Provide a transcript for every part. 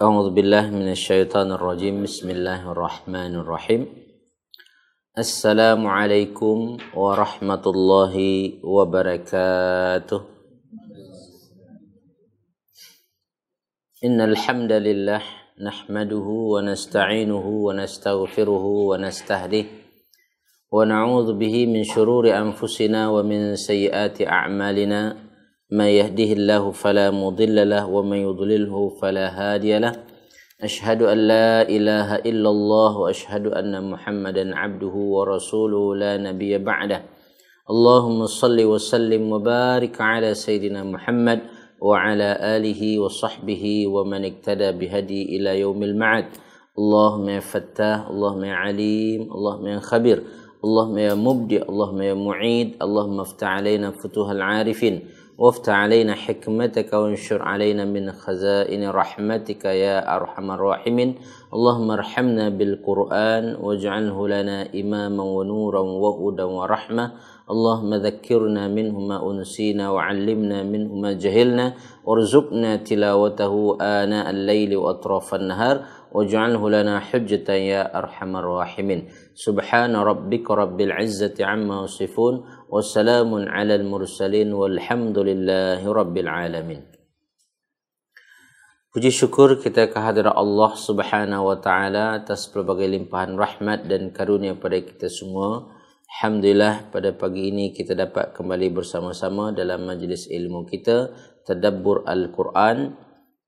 أعوذ بالله من الشيطان الرجيم بسم الله الرحمن الرحيم السلام عليكم ورحمة الله وبركاته إن الحمد لله نحمده ونستعينه ونستغفره ونستهديه ونعوذ به من شرور أنفسنا ومن سيئات أعمالنا من يهده الله فلا مضل له ومن يضلله فلا هادي له أشهد أن لا إله إلا الله وأشهد أن محمدا عبده ورسوله لا نبي بعده اللهم صل وسلم وبارك على سيدنا محمد وعلى آله وصحبه ومن اقتدى بهدي إلى يوم المعد اللهم يا فتاه اللهم يا عليم اللهم يا خبير اللهم يا مبدئ اللهم يا معيد اللهم افتح علينا فتوح العارفين وافتح علينا حكمتك وانشر علينا من خزائن رحمتك يا أرحم الراحمين اللهم ارحمنا بالقرآن واجعله لنا إماما ونورا وهدى ورحمة اللهم ذكرنا منه ما أنسينا وعلمنا منه ما جهلنا وارزقنا تلاوته آناء الليل وأطراف النهار واجعله لنا حجة يا أرحم الراحمين Subhana Rabbika رب العزة عما يصفون وسلام على المرسلين والحمد لله رب Alamin. Puji syukur kita kehadirat Allah Subhanahu wa taala atas pelbagai limpahan rahmat dan karunia pada kita semua. Alhamdulillah pada pagi ini kita dapat kembali bersama-sama dalam majlis ilmu kita tadabbur al-Quran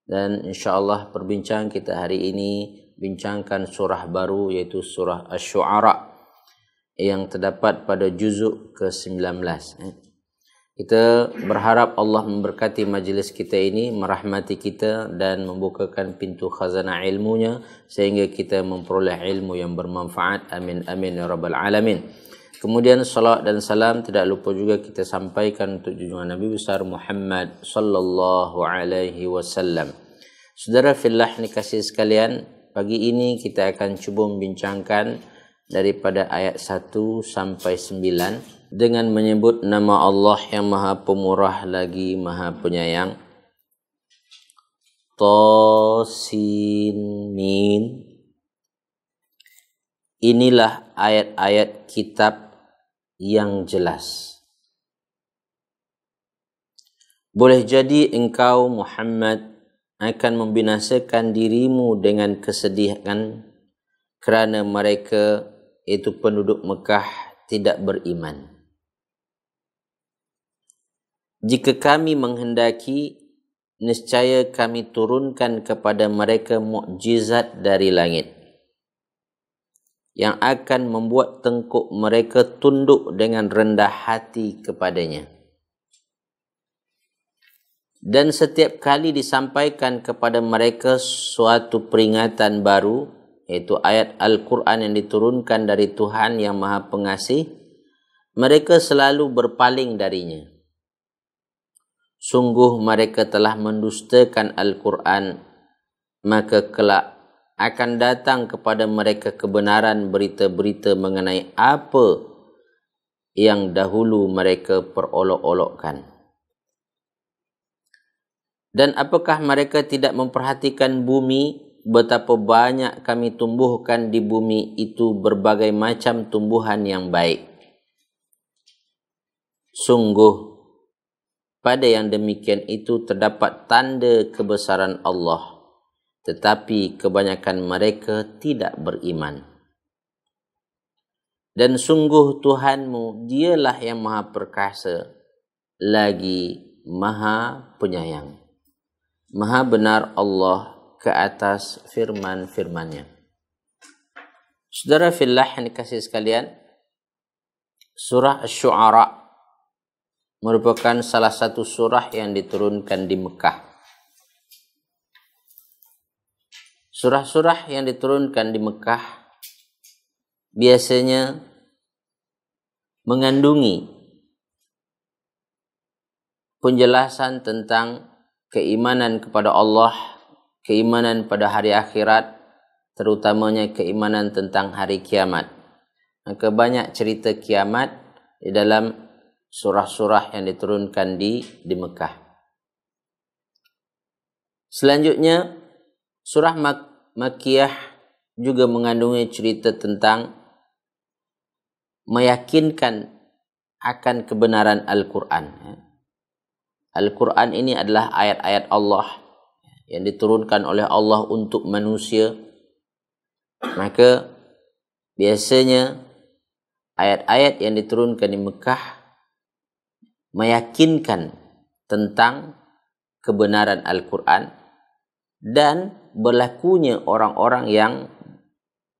dan insya-Allah perbincangan kita hari ini bincangkan surah baru yaitu surah Ash-Shu'ara yang terdapat pada juzuk ke-19. Kita berharap Allah memberkati majlis kita ini, merahmati kita dan membukakan pintu khazanah ilmunya sehingga kita memperoleh ilmu yang bermanfaat. Amin, amin, ya Rabbal Alamin. Kemudian salat dan salam tidak lupa juga kita sampaikan untuk junjungan Nabi besar Muhammad sallallahu alaihi wasallam. Saudara fillah ni kasih sekalian, pagi ini kita akan cuba membincangkan daripada ayat 1 sampai 9 dengan menyebut nama Allah yang Maha Pemurah lagi Maha Penyayang. Tosin Min Inilah ayat-ayat kitab yang jelas. Boleh jadi engkau Muhammad akan membinasakan dirimu dengan kesedihan kerana mereka itu penduduk Mekah tidak beriman. Jika kami menghendaki, niscaya kami turunkan kepada mereka mukjizat dari langit yang akan membuat tengkuk mereka tunduk dengan rendah hati kepadanya dan setiap kali disampaikan kepada mereka suatu peringatan baru yaitu ayat Al-Quran yang diturunkan dari Tuhan yang Maha Pengasih mereka selalu berpaling darinya sungguh mereka telah mendustakan Al-Quran maka kelak akan datang kepada mereka kebenaran berita-berita mengenai apa yang dahulu mereka perolok-olokkan. Dan apakah mereka tidak memperhatikan bumi betapa banyak kami tumbuhkan di bumi itu berbagai macam tumbuhan yang baik? Sungguh, pada yang demikian itu terdapat tanda kebesaran Allah. Tetapi kebanyakan mereka tidak beriman. Dan sungguh Tuhanmu, dialah yang maha perkasa, lagi maha penyayang. Maha benar Allah ke atas firman-firmannya. Saudara fillah yang dikasih sekalian, surah Syuara merupakan salah satu surah yang diturunkan di Mekah. Surah-surah yang diturunkan di Mekah biasanya mengandungi penjelasan tentang keimanan kepada Allah, keimanan pada hari akhirat, terutamanya keimanan tentang hari kiamat. Maka banyak cerita kiamat di dalam surah-surah yang diturunkan di di Mekah. Selanjutnya surah Mak Makiyah juga mengandungi cerita tentang meyakinkan akan kebenaran Al-Quran. Al-Quran ini adalah ayat-ayat Allah yang diturunkan oleh Allah untuk manusia. Maka biasanya ayat-ayat yang diturunkan di Mekah meyakinkan tentang kebenaran Al-Quran dan berlakunya orang-orang yang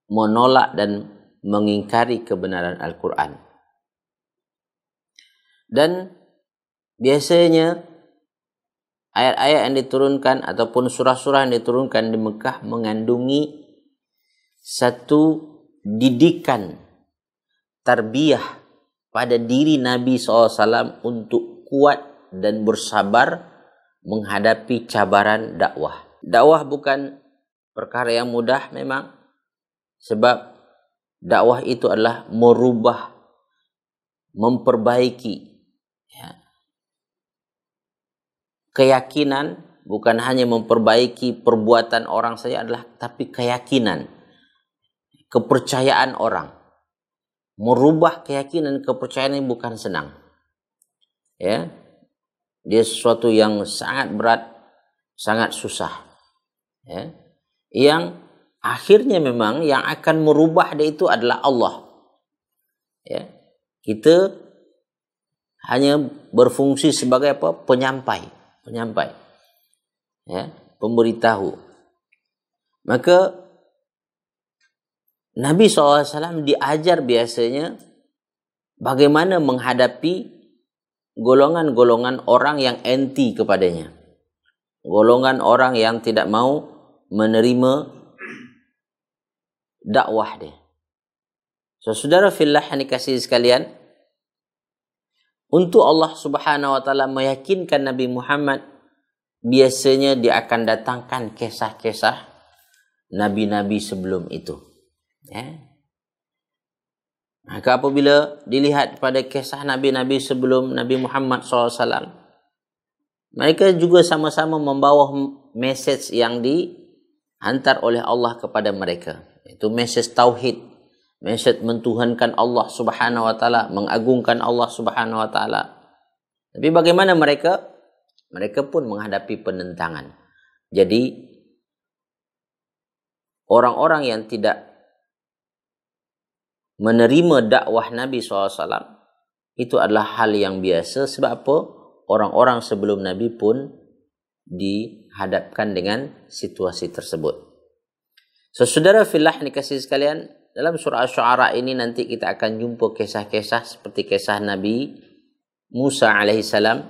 menolak dan mengingkari kebenaran Al-Quran. Dan biasanya ayat-ayat yang diturunkan ataupun surah-surah yang diturunkan di Mekah mengandungi satu didikan tarbiyah pada diri Nabi SAW untuk kuat dan bersabar menghadapi cabaran dakwah. Dakwah bukan perkara yang mudah memang sebab dakwah itu adalah merubah, memperbaiki, keyakinan bukan hanya memperbaiki perbuatan orang saja adalah tapi keyakinan kepercayaan orang merubah keyakinan kepercayaan ini bukan senang ya dia sesuatu yang sangat berat sangat susah ya yang akhirnya memang yang akan merubah dia itu adalah Allah ya kita hanya berfungsi sebagai apa penyampai penyampai ya pemberitahu maka Nabi SAW diajar biasanya bagaimana menghadapi golongan-golongan orang yang anti kepadanya. Golongan orang yang tidak mau menerima dakwah dia. So, saudara fillah yang dikasih sekalian, untuk Allah Subhanahu wa taala meyakinkan Nabi Muhammad biasanya dia akan datangkan kisah-kisah nabi-nabi sebelum itu. Ya. Maka apabila dilihat pada kisah nabi-nabi sebelum Nabi Muhammad SAW, mereka juga sama-sama membawa message yang dihantar oleh Allah kepada mereka. Itu message tauhid mindset mentuhankan Allah Subhanahu wa taala, mengagungkan Allah Subhanahu wa taala. Tapi bagaimana mereka? Mereka pun menghadapi penentangan. Jadi orang-orang yang tidak menerima dakwah Nabi SAW itu adalah hal yang biasa sebab apa? Orang-orang sebelum Nabi pun dihadapkan dengan situasi tersebut. So, saudara filah ni kasih sekalian, dalam surah Asy-Syu'ara ini nanti kita akan jumpa kisah-kisah seperti kisah Nabi Musa alaihissalam,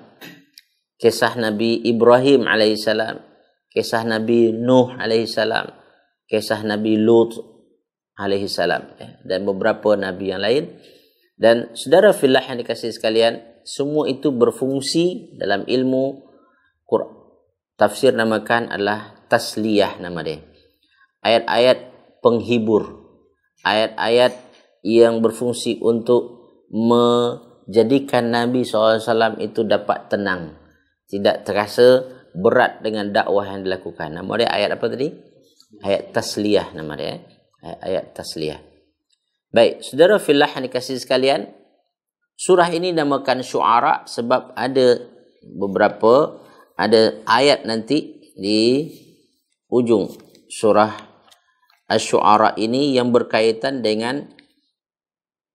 kisah Nabi Ibrahim alaihissalam, kisah Nabi Nuh alaihissalam, kisah Nabi Lut alaihissalam ya. dan beberapa nabi yang lain. Dan saudara fillah yang dikasih sekalian, semua itu berfungsi dalam ilmu Quran. Tafsir namakan adalah tasliyah nama dia. Ayat-ayat penghibur ayat-ayat yang berfungsi untuk menjadikan Nabi SAW itu dapat tenang. Tidak terasa berat dengan dakwah yang dilakukan. Nama dia ayat apa tadi? Ayat tasliyah nama dia. Eh. Ayat, ayat tasliyah. Baik, saudara filah yang dikasih sekalian. Surah ini namakan syuara sebab ada beberapa ada ayat nanti di ujung surah asy ini yang berkaitan dengan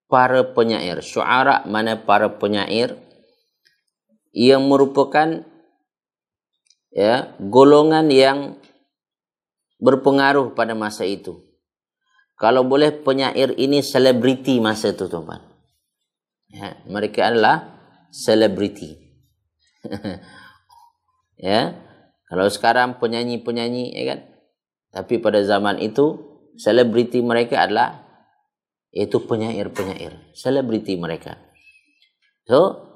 para penyair. Syu'ara mana para penyair yang merupakan ya golongan yang berpengaruh pada masa itu. Kalau boleh penyair ini selebriti masa itu, tuan-tuan. Ya, mereka adalah selebriti. ya. Kalau sekarang penyanyi-penyanyi ya kan, tapi pada zaman itu selebriti mereka adalah itu penyair-penyair, selebriti mereka. So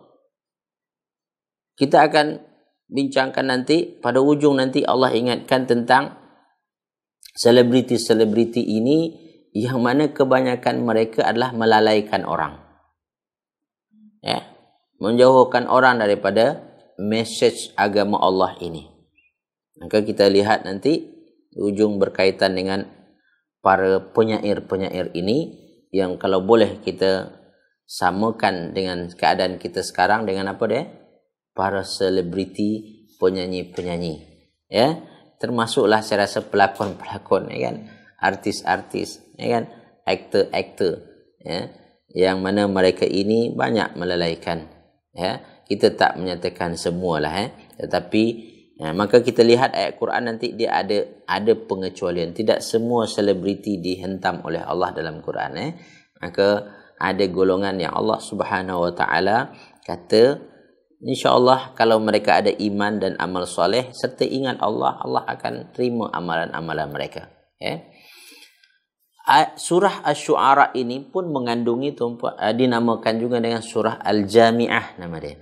kita akan bincangkan nanti pada ujung nanti Allah ingatkan tentang selebriti-selebriti ini yang mana kebanyakan mereka adalah melalaikan orang. Ya, menjauhkan orang daripada message agama Allah ini. Maka kita lihat nanti ujung berkaitan dengan para penyair-penyair ini yang kalau boleh kita samakan dengan keadaan kita sekarang dengan apa dia? Para selebriti penyanyi-penyanyi. Ya, termasuklah saya rasa pelakon-pelakon ya kan, artis-artis ya kan, aktor-aktor ya yang mana mereka ini banyak melalaikan ya. Kita tak menyatakan semualah ya, tetapi Ya, maka kita lihat ayat Quran nanti dia ada ada pengecualian. Tidak semua selebriti dihentam oleh Allah dalam Quran. Eh. Maka ada golongan yang Allah Subhanahu Wa Taala kata, insya Allah kalau mereka ada iman dan amal soleh serta ingat Allah, Allah akan terima amalan-amalan mereka. Eh. Surah Ash-Shu'ara ini pun mengandungi tumpuk, dinamakan juga dengan Surah Al-Jami'ah nama dia.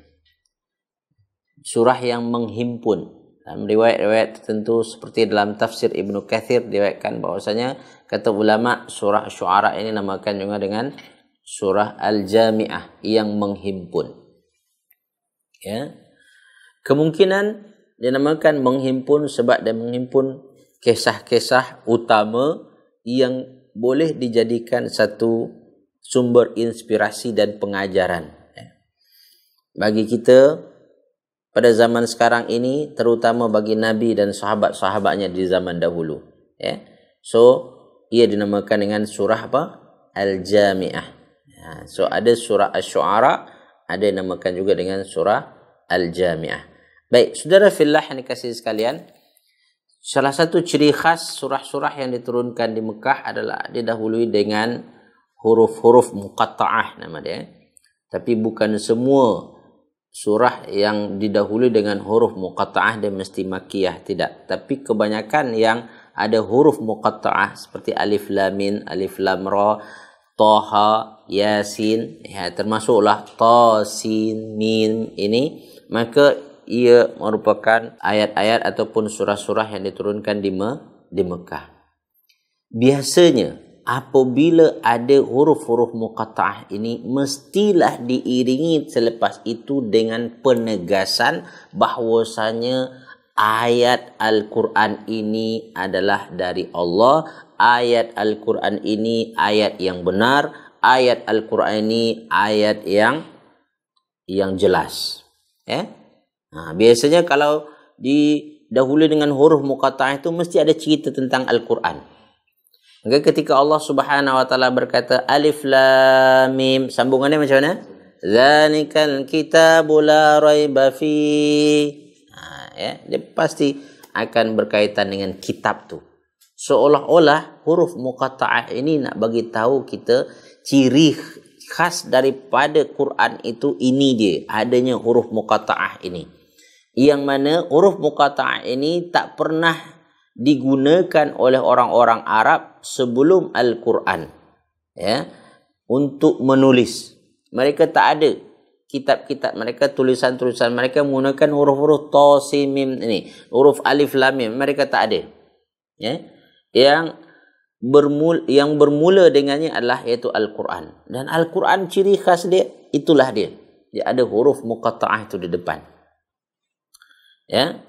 Surah yang menghimpun, dalam riwayat-riwayat tertentu seperti dalam tafsir Ibn Kathir diriwayatkan bahwasanya kata ulama surah syuara ini namakan juga dengan surah al-jami'ah yang menghimpun. Ya. Kemungkinan dinamakan menghimpun sebab dia menghimpun kisah-kisah utama yang boleh dijadikan satu sumber inspirasi dan pengajaran. Ya. Bagi kita, pada zaman sekarang ini terutama bagi nabi dan sahabat-sahabatnya di zaman dahulu ya yeah. so ia dinamakan dengan surah apa al-jamiah yeah. Ha, so ada surah asy-syu'ara ada yang namakan juga dengan surah al-jamiah baik saudara fillah yang dikasihi sekalian salah satu ciri khas surah-surah yang diturunkan di Mekah adalah didahului dengan huruf-huruf muqatta'ah nama dia tapi bukan semua surah yang didahului dengan huruf muqatta'ah dan mesti makiyah tidak tapi kebanyakan yang ada huruf muqatta'ah seperti alif lam min alif lam ra taha yasin ya termasuklah Sin, min ini maka ia merupakan ayat-ayat ataupun surah-surah yang diturunkan di Me di Mekah biasanya apabila ada huruf-huruf muqatta'ah ini mestilah diiringi selepas itu dengan penegasan bahwasanya ayat al-Quran ini adalah dari Allah ayat al-Quran ini ayat yang benar ayat al-Quran ini ayat yang yang jelas eh? Ya? Ha, nah, biasanya kalau di dahulu dengan huruf muqatta'ah itu mesti ada cerita tentang al-Quran Maka ketika Allah Subhanahu wa taala berkata alif lam mim sambungannya macam mana? Zanikal kitabu la raiba fi. Ha, ya, dia pasti akan berkaitan dengan kitab tu. Seolah-olah huruf muqatta'ah ini nak bagi tahu kita ciri khas daripada Quran itu ini dia, adanya huruf muqatta'ah ini. Yang mana huruf muqatta'ah ini tak pernah digunakan oleh orang-orang Arab sebelum Al-Quran ya untuk menulis mereka tak ada kitab-kitab mereka tulisan-tulisan mereka menggunakan huruf-huruf ta sin mim ini huruf alif lam mim mereka tak ada ya yang bermula yang bermula dengannya adalah iaitu al-Quran dan al-Quran ciri khas dia itulah dia dia ada huruf muqattaah itu di depan ya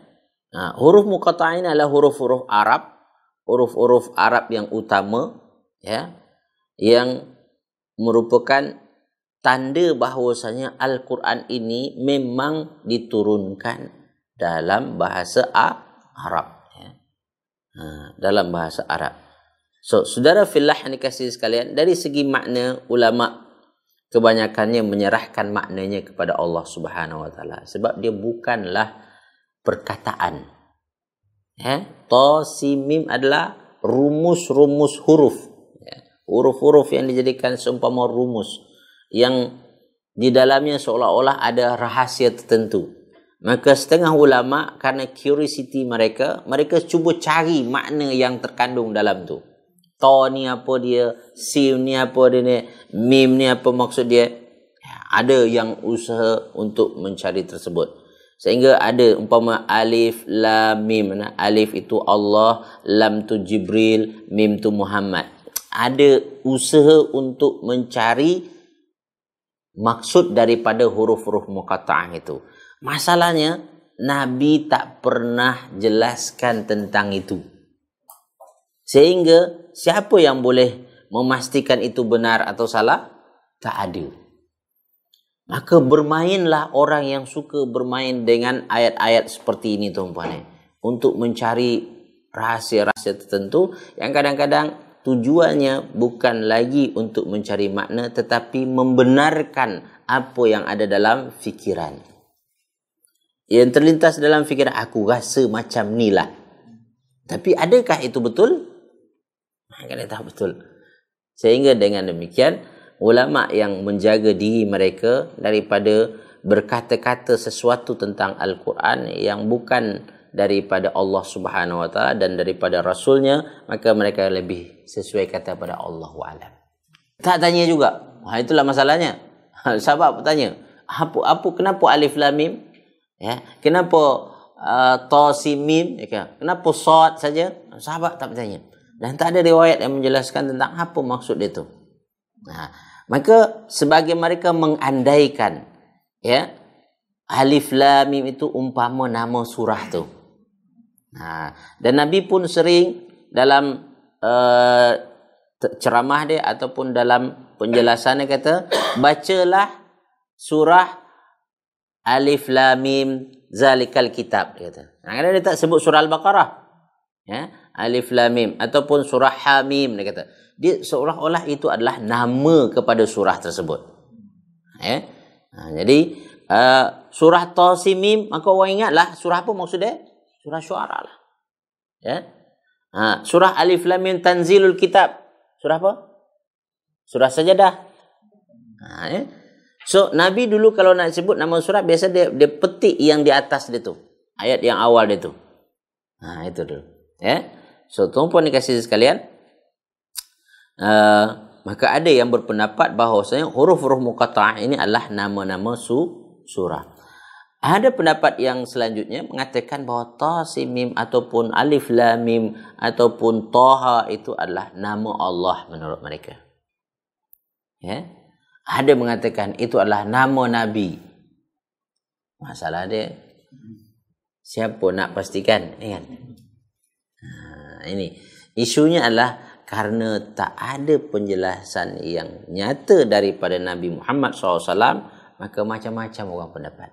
Ha, huruf muqatta'ah ini adalah huruf-huruf Arab, huruf-huruf Arab yang utama ya, yang merupakan tanda bahawasanya Al-Quran ini memang diturunkan dalam bahasa Arab ya. Ha, dalam bahasa Arab. So, saudara fillah yang dikasih sekalian, dari segi makna ulama kebanyakannya menyerahkan maknanya kepada Allah Subhanahu wa taala sebab dia bukanlah perkataan. Ya, to simim adalah rumus-rumus huruf. Ya, huruf-huruf ya, yang dijadikan seumpama rumus. Yang di dalamnya seolah-olah ada rahasia tertentu. Maka setengah ulama karena curiosity mereka, mereka cuba cari makna yang terkandung dalam tu. To ni apa dia, sim ni apa dia ni, mim ni apa maksud dia. Ya, ada yang usaha untuk mencari tersebut sehingga ada umpama alif lam mim nah alif itu Allah lam tu jibril mim tu Muhammad ada usaha untuk mencari maksud daripada huruf-huruf muqatta'ah itu masalahnya nabi tak pernah jelaskan tentang itu sehingga siapa yang boleh memastikan itu benar atau salah tak ada Maka bermainlah orang yang suka bermain dengan ayat-ayat seperti ini tuan-tuan. Eh. Untuk mencari rahsia-rahsia tertentu yang kadang-kadang tujuannya bukan lagi untuk mencari makna tetapi membenarkan apa yang ada dalam fikiran. Yang terlintas dalam fikiran aku rasa macam nilah. Tapi adakah itu betul? Kan tak betul. Sehingga dengan demikian ulama yang menjaga diri mereka daripada berkata-kata sesuatu tentang Al-Quran yang bukan daripada Allah Subhanahu Wa Taala dan daripada Rasulnya maka mereka lebih sesuai kata pada Allah Alam. Tak tanya juga. Wah, ha, itulah masalahnya. Sahabat bertanya, apa apa kenapa alif lam mim? Ya, kenapa uh, ta mim? Ya kan? kenapa sad saja? Sahabat tak bertanya. Dan tak ada riwayat yang menjelaskan tentang apa maksud dia tu. Nah, ha, Maka sebagai mereka mengandaikan ya alif lam mim itu umpama nama surah tu. Nah, ha, dan Nabi pun sering dalam uh, ceramah dia ataupun dalam penjelasannya kata bacalah surah alif lam mim zalikal kitab dia kata. Nah, ha, kadang dia tak sebut surah al-Baqarah. Ya, alif lam mim ataupun surah Hamim dia kata dia seolah-olah itu adalah nama kepada surah tersebut. Eh? Ha, jadi uh, surah Tosimim, maka orang ingatlah surah apa maksud dia? Surah syuara lah. Eh? Ha, surah Alif Lam Mim Tanzilul Kitab. Surah apa? Surah Sajadah. Ha, eh? So Nabi dulu kalau nak sebut nama surah biasa dia, dia petik yang di atas dia tu. Ayat yang awal dia tu. Ha, itu dulu. Eh? So tuan pun dikasih sekalian uh, maka ada yang berpendapat bahawasanya huruf-huruf muqatta'ah ini adalah nama-nama su surah. Ada pendapat yang selanjutnya mengatakan bahawa ta simim ataupun alif lam mim ataupun taha itu adalah nama Allah menurut mereka. Ya. Ada mengatakan itu adalah nama nabi. Masalah dia siapa nak pastikan ya. ini isunya adalah Karena tak ada penjelasan yang nyata daripada Nabi Muhammad SAW, maka macam-macam orang pendapat.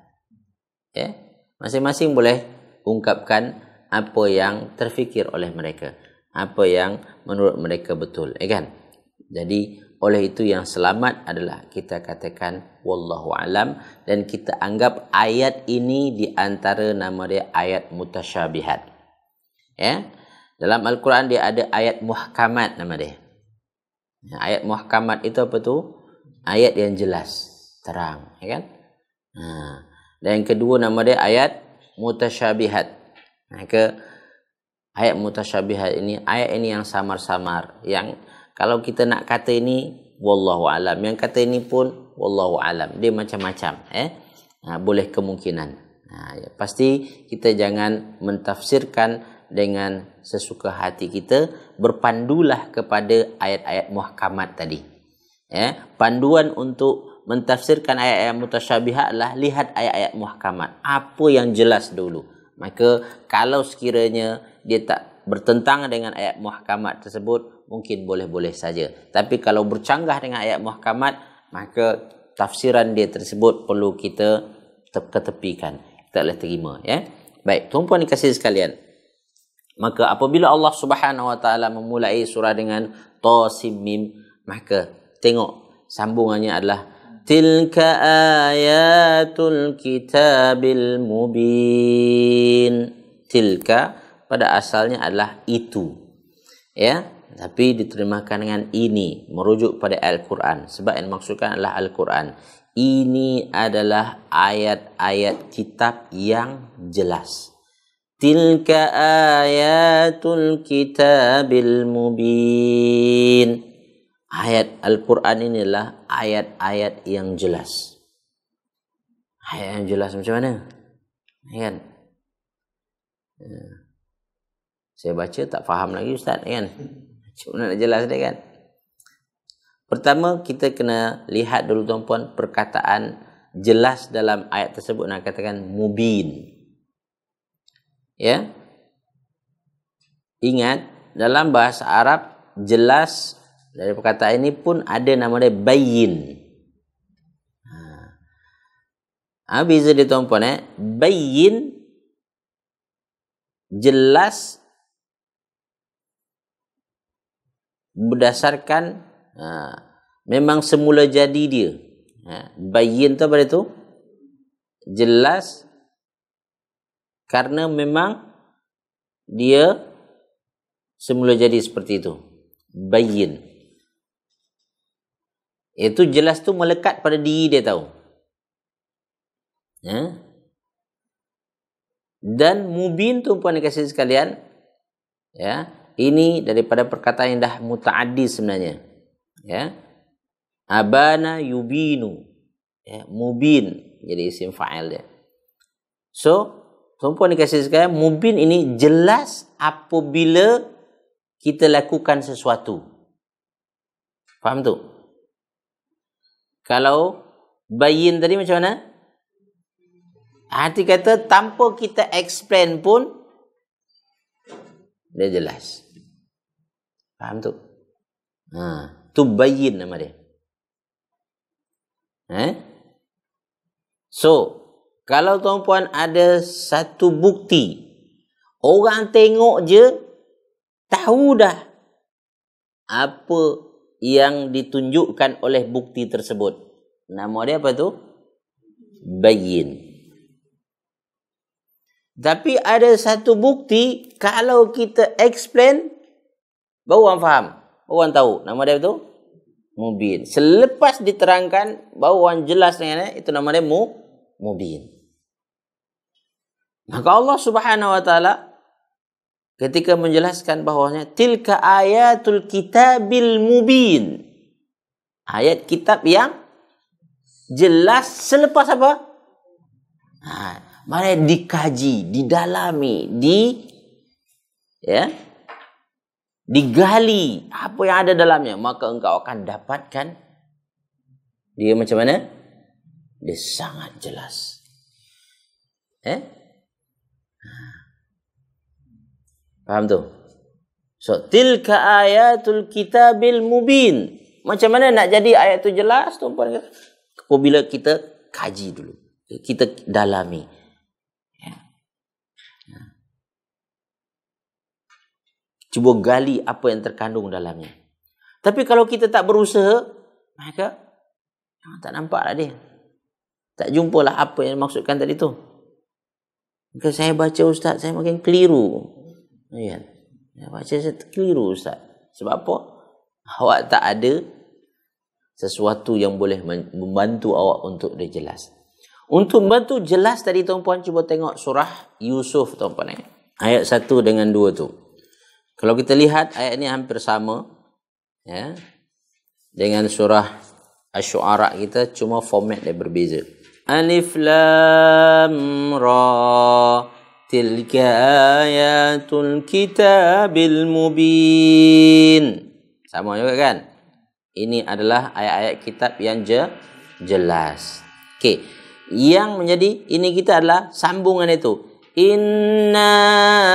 Ya? Masing-masing boleh ungkapkan apa yang terfikir oleh mereka. Apa yang menurut mereka betul. Eh kan? Jadi, oleh itu yang selamat adalah kita katakan wallahu alam dan kita anggap ayat ini di antara nama dia ayat mutasyabihat. Ya? Dalam Al-Quran dia ada ayat muhkamat nama dia. Ya, ayat muhkamat itu apa tu? Ayat yang jelas, terang, ya kan? Ha. Dan yang kedua nama dia ayat mutasyabihat. Ha, ke ayat mutasyabihat ini ayat ini yang samar-samar yang kalau kita nak kata ini wallahu alam. Yang kata ini pun wallahu alam. Dia macam-macam, eh. Ha, boleh kemungkinan. Ha, ya, pasti kita jangan mentafsirkan dengan sesuka hati kita berpandulah kepada ayat-ayat muhkamat tadi ya panduan untuk mentafsirkan ayat-ayat mutasyabihat lah lihat ayat-ayat muhkamat apa yang jelas dulu maka kalau sekiranya dia tak bertentangan dengan ayat muhkamat tersebut mungkin boleh-boleh saja tapi kalau bercanggah dengan ayat muhkamat maka tafsiran dia tersebut perlu kita ketepikan tak boleh terima ya baik tuan-puan dikasih sekalian Maka apabila Allah Subhanahu Wa Taala memulai surah dengan tasim mim, maka tengok sambungannya adalah tilka ayatul kitabil mubin. Tilka pada asalnya adalah itu. Ya, tapi diterimakan dengan ini merujuk pada Al-Quran sebab yang maksudkan adalah Al-Quran. Ini adalah ayat-ayat kitab yang jelas. تلك ayatul الكتاب المبين Ayat Al-Quran inilah ayat-ayat yang jelas. Ayat yang jelas macam mana? Ya kan? Ya. Saya baca tak faham lagi Ustaz ya kan? Macam mana nak jelas dia kan? Pertama kita kena lihat dulu tuan-puan perkataan jelas dalam ayat tersebut nak katakan mubin ya ingat dalam bahasa Arab jelas dari perkataan ini pun ada nama dia bayin apa ha. bisa ditompon ya eh? bayin jelas berdasarkan uh, memang semula jadi dia. Uh, bayin tu apa itu? Jelas Karena memang dia semula jadi seperti itu bayin itu jelas tu melekat pada diri dia tahu ya dan mubin tu puan dikasih sekalian ya ini daripada perkataan yang dah mutaadi sebenarnya ya abana yubinu ya mubin jadi isim fa'il dia so Tuan-puan dikasih sekalian, mubin ini jelas apabila kita lakukan sesuatu. Faham tu? Kalau bayin tadi macam mana? Hati kata tanpa kita explain pun dia jelas. Faham tu? Ha, tu bayin nama dia. Eh? So, kalau tuan-puan ada satu bukti, orang tengok je, tahu dah apa yang ditunjukkan oleh bukti tersebut. Nama dia apa tu? Bayin. Tapi ada satu bukti, kalau kita explain, baru orang faham. Baru orang tahu. Nama dia apa tu? Mubin. Selepas diterangkan, baru orang jelas dengan itu nama dia mu, Mubin. Mubin. Maka Allah Subhanahu wa taala ketika menjelaskan bahawanya tilka ayatul kitabil mubin. Ayat kitab yang jelas selepas apa? Ha, mana dikaji, didalami, di ya digali apa yang ada dalamnya maka engkau akan dapatkan dia macam mana dia sangat jelas eh Faham tu? So, tilka ayatul kitabil mubin. Macam mana nak jadi ayat tu jelas, tu? puan Bila kita kaji dulu. Kita dalami. Ya. Ya. Cuba gali apa yang terkandung dalamnya. Tapi kalau kita tak berusaha, maka tak nampaklah dia. Tak jumpalah apa yang dimaksudkan tadi tu. Maka saya baca ustaz, saya makin keliru. Ya. Kan? Ya, macam saya keliru Ustaz. Sebab apa? Awak tak ada sesuatu yang boleh membantu awak untuk dia jelas. Untuk membantu jelas tadi tuan-puan cuba tengok surah Yusuf tuan-puan. Eh? Ayat 1 dengan 2 tu. Kalau kita lihat ayat ni hampir sama. Ya. Dengan surah Ash-Shu'ara kita cuma format dia berbeza. Alif Alif Lam Ra. تلك آيات الكتاب المبين sama juga kan ini adalah ayat-ayat kitab yang je, jelas okey yang menjadi ini kita adalah sambungan itu inna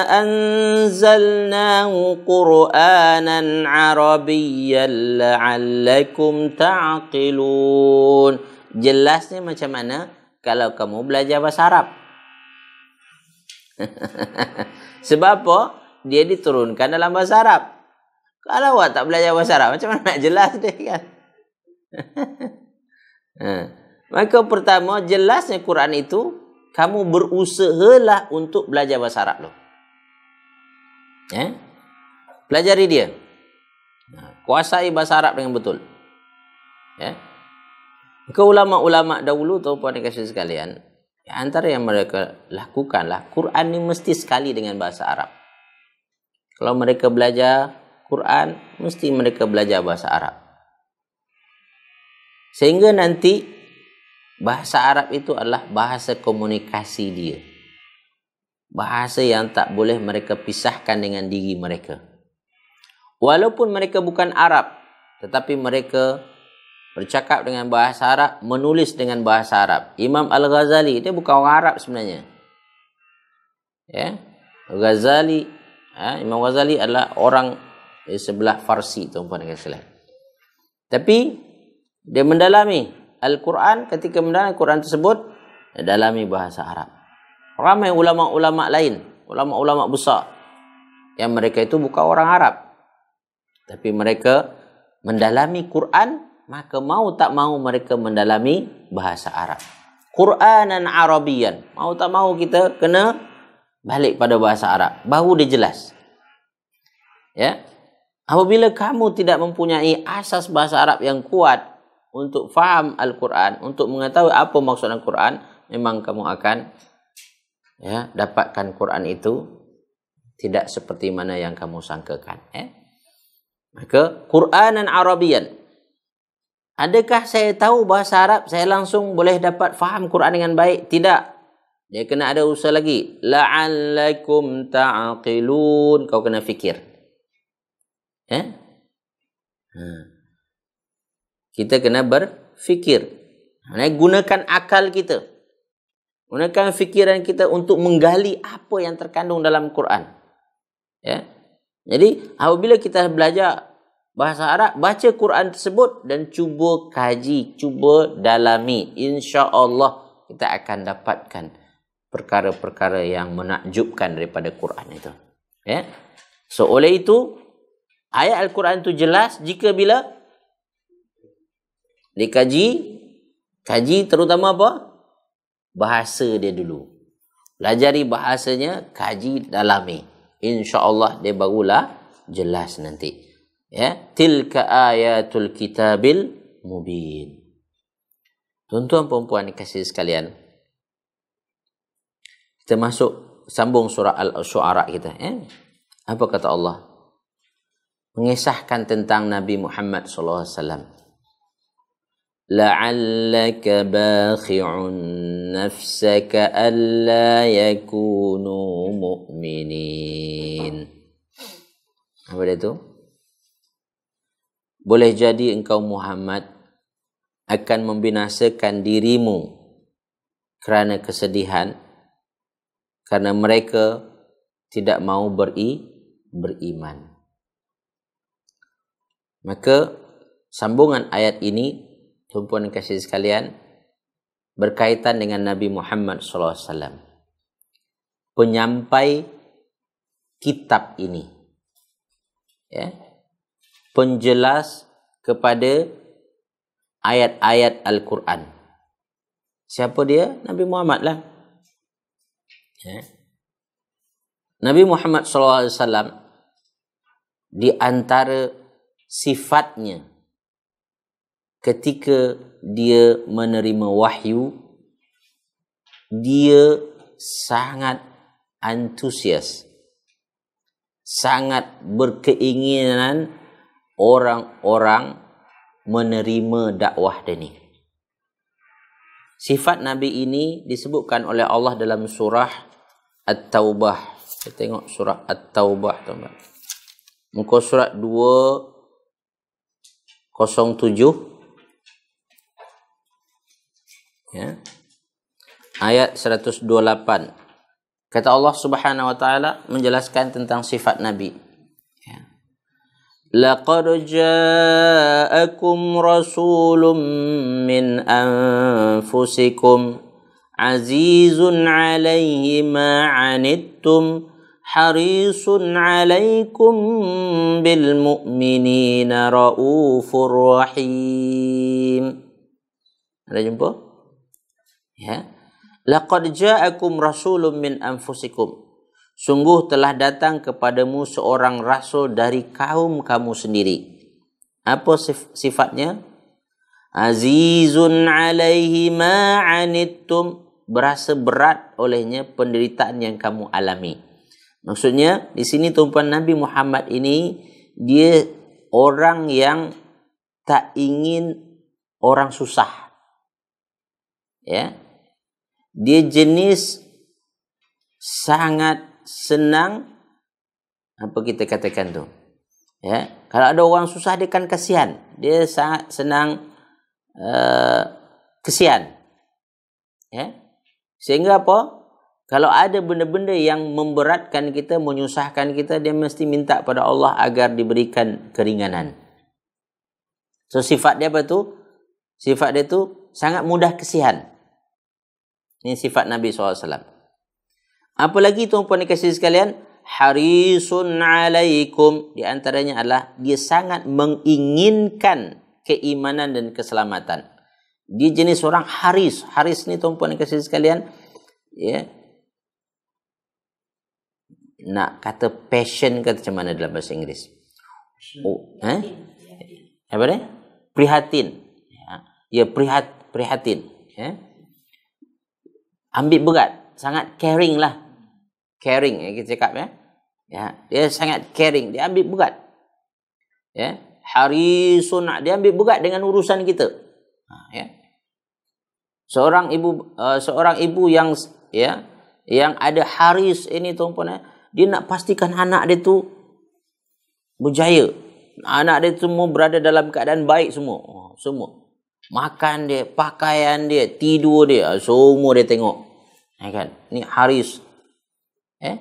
anzalnahu qur'anan arabiyyan la'allakum ta'qilun jelasnya macam mana kalau kamu belajar bahasa Arab Sebab apa? Dia diturunkan dalam bahasa Arab. Kalau awak tak belajar bahasa Arab, macam mana nak jelas dia kan? Ha. Maka pertama, jelasnya Quran itu, kamu berusaha lah untuk belajar bahasa Arab dulu. Ya? Eh? Pelajari dia. Ha. Kuasai bahasa Arab dengan betul. Ya? Eh? Ke ulama-ulama dahulu, tuan-puan dikasih sekalian, antara yang mereka lakukanlah Quran ni mesti sekali dengan bahasa Arab. Kalau mereka belajar Quran, mesti mereka belajar bahasa Arab. Sehingga nanti bahasa Arab itu adalah bahasa komunikasi dia. Bahasa yang tak boleh mereka pisahkan dengan diri mereka. Walaupun mereka bukan Arab, tetapi mereka bercakap dengan bahasa Arab, menulis dengan bahasa Arab. Imam Al-Ghazali dia bukan orang Arab sebenarnya. Ya. Ghazali, ha, Imam Ghazali adalah orang di sebelah Farsi tuan-tuan dan puan Tapi dia mendalami Al-Quran ketika mendalami Al-Quran tersebut dia dalami bahasa Arab. Ramai ulama-ulama lain, ulama-ulama besar yang mereka itu bukan orang Arab. Tapi mereka mendalami Quran maka mau tak mau mereka mendalami bahasa Arab. Quranan Arabian. Mau tak mau kita kena balik pada bahasa Arab. Baru dia jelas. Ya. Apabila kamu tidak mempunyai asas bahasa Arab yang kuat untuk faham Al-Quran, untuk mengetahui apa maksud Al-Quran, memang kamu akan ya, dapatkan Quran itu tidak seperti mana yang kamu sangkakan. Eh? Maka, Quranan Arabian. Adakah saya tahu bahasa Arab saya langsung boleh dapat faham Quran dengan baik? Tidak. Dia kena ada usaha lagi. La'allakum ta'aqilun. Kau kena fikir. Eh? Hmm. Kita kena berfikir. Kena gunakan akal kita. Gunakan fikiran kita untuk menggali apa yang terkandung dalam Quran. Ya? Jadi, apabila kita belajar bahasa Arab baca Quran tersebut dan cuba kaji cuba dalami insya-Allah kita akan dapatkan perkara-perkara yang menakjubkan daripada Quran itu ya so oleh itu ayat al-Quran itu jelas jika bila dikaji kaji terutama apa bahasa dia dulu pelajari bahasanya kaji dalami insya-Allah dia barulah jelas nanti ya tilka ayatul kitabil mubin tuan-tuan puan kasih sekalian kita masuk sambung surah al-syuara kita ya apa kata Allah mengisahkan tentang Nabi Muhammad sallallahu alaihi wasallam la'allaka bakhi'un nafsaka alla yakunu mu'minin apa dia tu boleh jadi engkau Muhammad akan membinasakan dirimu kerana kesedihan kerana mereka tidak mau beri beriman. Maka sambungan ayat ini tumpuan kasih sekalian berkaitan dengan Nabi Muhammad sallallahu alaihi wasallam. Penyampai kitab ini. Ya, penjelas kepada ayat-ayat Al-Quran. Siapa dia? Nabi Muhammad lah. Yeah. Nabi Muhammad SAW di antara sifatnya ketika dia menerima wahyu, dia sangat antusias, sangat berkeinginan orang-orang menerima dakwah dia ni. Sifat Nabi ini disebutkan oleh Allah dalam surah At-Taubah. Kita tengok surah At-Taubah, tuan-tuan. Muka surat 207. Ya. Ayat 128. Kata Allah Subhanahu wa taala menjelaskan tentang sifat Nabi. لقد جاءكم رسول من انفسكم عزيز عليه ما عنتم حريص عليكم بالمؤمنين رؤوف رحيم هل jumpa لقد جاءكم رسول من أنفسكم sungguh telah datang kepadamu seorang rasul dari kaum kamu sendiri. Apa sifatnya? Azizun alaihi ma'anittum. Berasa berat olehnya penderitaan yang kamu alami. Maksudnya, di sini tumpuan Nabi Muhammad ini, dia orang yang tak ingin orang susah. Ya. Dia jenis sangat senang apa kita katakan tu ya kalau ada orang susah dia kan kasihan dia sangat senang uh, kesian ya sehingga apa kalau ada benda-benda yang memberatkan kita menyusahkan kita dia mesti minta pada Allah agar diberikan keringanan so sifat dia apa tu sifat dia tu sangat mudah kesian ini sifat Nabi SAW. Apalagi tuan-puan dikasih sekalian, harisun alaikum di antaranya adalah dia sangat menginginkan keimanan dan keselamatan. Dia jenis orang haris. Haris ni tuan-puan dikasih sekalian, ya. Nak kata passion kata macam mana dalam bahasa Inggeris? Oh, eh? Apa ni? Prihatin. Ya, ya, prihat, prihatin. Ya. Ambil berat. Sangat caring lah caring ya kita cakap ya. Ya, dia sangat caring, dia ambil berat. Ya, harisun dia ambil berat dengan urusan kita. Ha, ya. Seorang ibu uh, seorang ibu yang ya, yang ada haris ini tuan-tuan ya, dia nak pastikan anak dia tu berjaya. Anak dia semua berada dalam keadaan baik semua. Oh, semua. Makan dia, pakaian dia, tidur dia, ha, semua dia tengok. Ya kan? Ini haris Eh?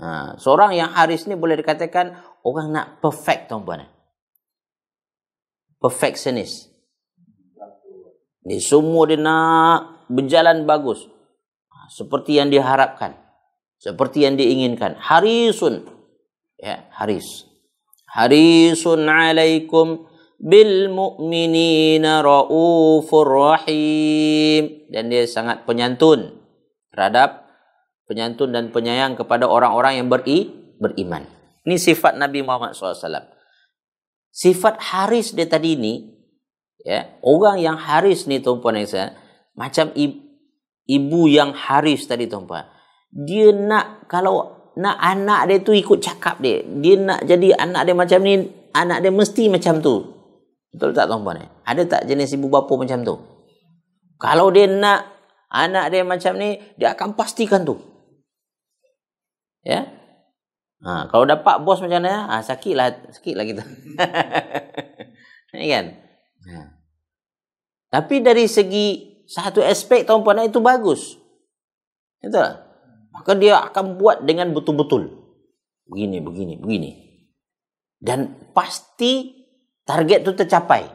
Ha, seorang yang haris ni boleh dikatakan orang nak perfect tuan-tuan. Perfectionist. Ni semua dia nak berjalan bagus. Ha, seperti yang diharapkan. Seperti yang diinginkan. Harisun. Ya, haris. Harisun alaikum bil mu'minina raufur rahim. Dan dia sangat penyantun terhadap penyantun dan penyayang kepada orang-orang yang beri, beriman. Ini sifat Nabi Muhammad SAW. Sifat haris dia tadi ni, ya, orang yang haris ni tuan-puan saya, macam ibu yang haris tadi tuan-puan. Dia nak, kalau nak anak dia tu ikut cakap dia. Dia nak jadi anak dia macam ni, anak dia mesti macam tu. Betul tak tuan-puan? Ya? Ada tak jenis ibu bapa macam tu? Kalau dia nak anak dia macam ni, dia akan pastikan tu ya ha, kalau dapat bos macam mana ha, sakitlah sakitlah kita ni ya kan ha. tapi dari segi satu aspek tuan-tuan itu bagus betul maka dia akan buat dengan betul-betul begini begini begini dan pasti target tu tercapai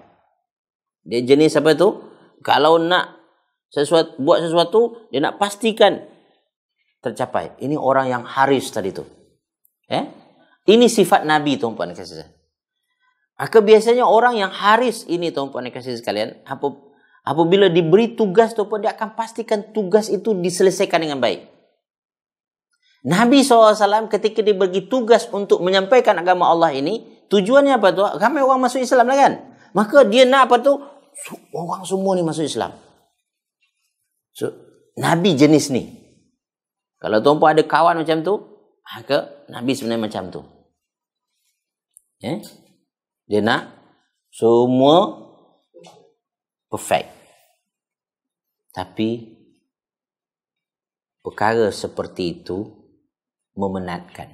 dia jenis apa tu kalau nak sesuatu buat sesuatu dia nak pastikan tercapai. Ini orang yang haris tadi tu, eh Ini sifat Nabi, Tuan-Puan dikasih sekalian. biasanya orang yang haris ini, Tuan-Puan dikasih sekalian, apabila diberi tugas, Tuan-Puan dia akan pastikan tugas itu diselesaikan dengan baik. Nabi SAW ketika diberi tugas untuk menyampaikan agama Allah ini, tujuannya apa tu? Ramai orang masuk Islam lah kan? Maka dia nak apa tu? Orang semua ni masuk Islam. So, Nabi jenis ni. Kalau tuan-puan ada kawan macam tu, maka Nabi sebenarnya macam tu. Eh? Dia nak semua perfect. Tapi perkara seperti itu memenatkan,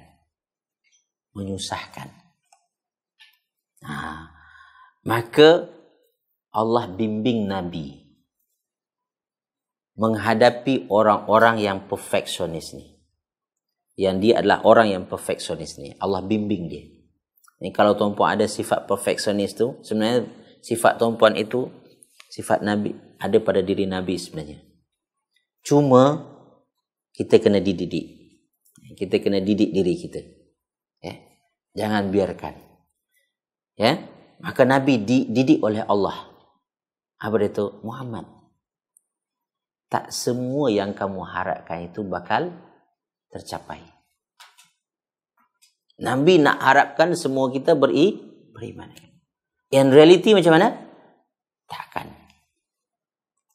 menyusahkan. Ha. Maka Allah bimbing Nabi menghadapi orang-orang yang perfeksionis ni. Yang dia adalah orang yang perfeksionis ni. Allah bimbing dia. Ni kalau tuan-puan ada sifat perfeksionis tu, sebenarnya sifat tuan-puan itu sifat Nabi ada pada diri Nabi sebenarnya. Cuma kita kena dididik. Kita kena didik diri kita. Ya. Jangan biarkan. Ya. Maka Nabi dididik oleh Allah. Apa dia tu? Muhammad tak semua yang kamu harapkan itu bakal tercapai. Nabi nak harapkan semua kita beri, beriman. Yang reality macam mana? Takkan.